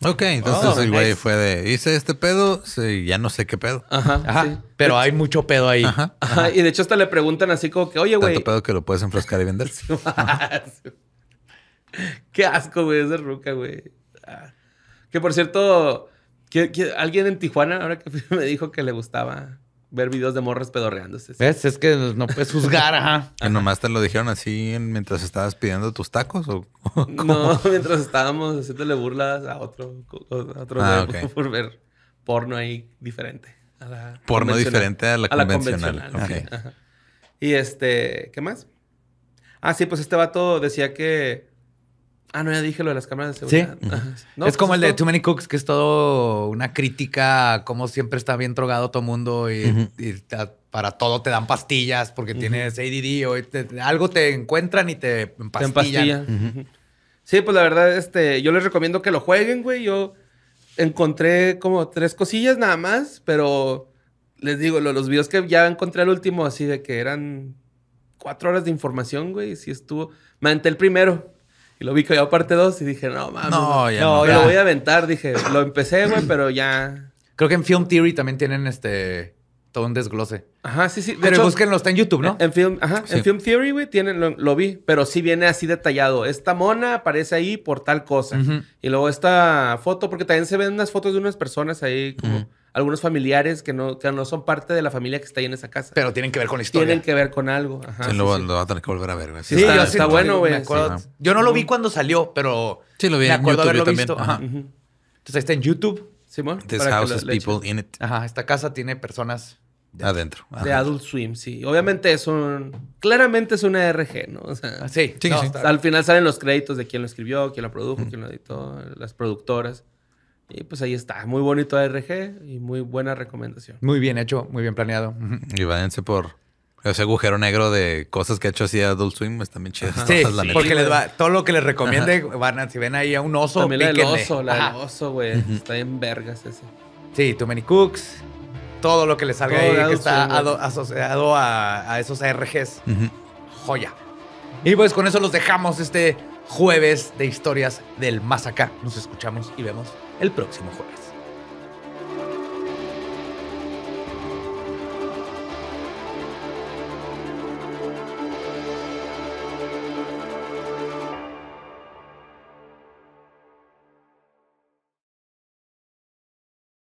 Ok, entonces el güey fue de, hice este pedo, sí, ya no sé qué pedo. Ajá. Pero hay mucho pedo ahí. Ajá, Y de hecho hasta le preguntan así como que, oye, güey. Tanto pedo que lo puedes enfrascar y vender. qué asco, güey, esa ruca, güey. Ah. Que por cierto, alguien en Tijuana, ahora que me dijo que le gustaba ver videos de morras pedorreándose. Es que no puedes juzgar, ajá. ¿Y nomás te lo dijeron así mientras estabas pidiendo tus tacos o No, mientras estábamos haciéndole burlas a otro, a otro ah, por ver porno ahí diferente. porno diferente a la convencional. Okay. y este, ¿qué más? Ah, sí, pues este vato decía que Ah, no, ya dije lo de las cámaras de seguridad. es pues como el de Too Many Cooks, que es todo una crítica a cómo siempre está bien drogado todo el mundo y, para todo te dan pastillas porque tienes ADD o algo te encuentran y te empastillan. Sí, pues la verdad, este, yo les recomiendo que lo jueguen, güey. Yo encontré como tres cosillas nada más, pero les digo, los videos que ya encontré el último, así de que eran cuatro horas de información, güey. Sí estuvo. Me el primero y lo vi que había parte 2 y dije, no mames. No, ya. No, lo voy a aventar. Dije, lo empecé, güey, pero ya. Creo que en Film Theory también tienen este. Todo un desglose. Ajá, sí, sí. pero búsquenlo, está en YouTube, ¿no? En Film, ajá, en film Theory, güey, tienen, lo, vi, pero sí viene así detallado. Esta mona aparece ahí por tal cosa. Y luego esta foto, porque también se ven unas fotos de unas personas ahí como algunos familiares que no, que no son parte de la familia que está ahí en esa casa. Pero tienen que ver con la historia. Tienen que ver con algo. Ajá, sí, lo, van va a tener que volver a ver. Sí, está, bueno, güey. yo no lo vi cuando salió, pero sí, lo vi me acuerdo visto. Ajá. Entonces está en YouTube. Simón. This house has people in it. Ajá, esta casa tiene personas de adentro. De Adult Swim, sí. Obviamente es un. Claramente es una RG, ah, ¿no? sí. sí, Al final salen los créditos de quién lo escribió, quién lo produjo, quién lo editó, las productoras. Y pues ahí está, muy bonito ARG y muy buena recomendación. Muy bien hecho, muy bien planeado. Y váyanse por ese agujero negro de cosas que ha hecho así Adult Swim está bien chido Sí, porque todo lo que les recomiende, si ven ahí a un oso, el oso, la oso, güey. Está en vergas ese. Sí, Too Many Cooks, todo lo que les salga ahí que está asociado a, esos ARGs. Joya. Y pues con eso los dejamos este jueves de historias del más acá. Nos escuchamos y vemos el próximo jueves.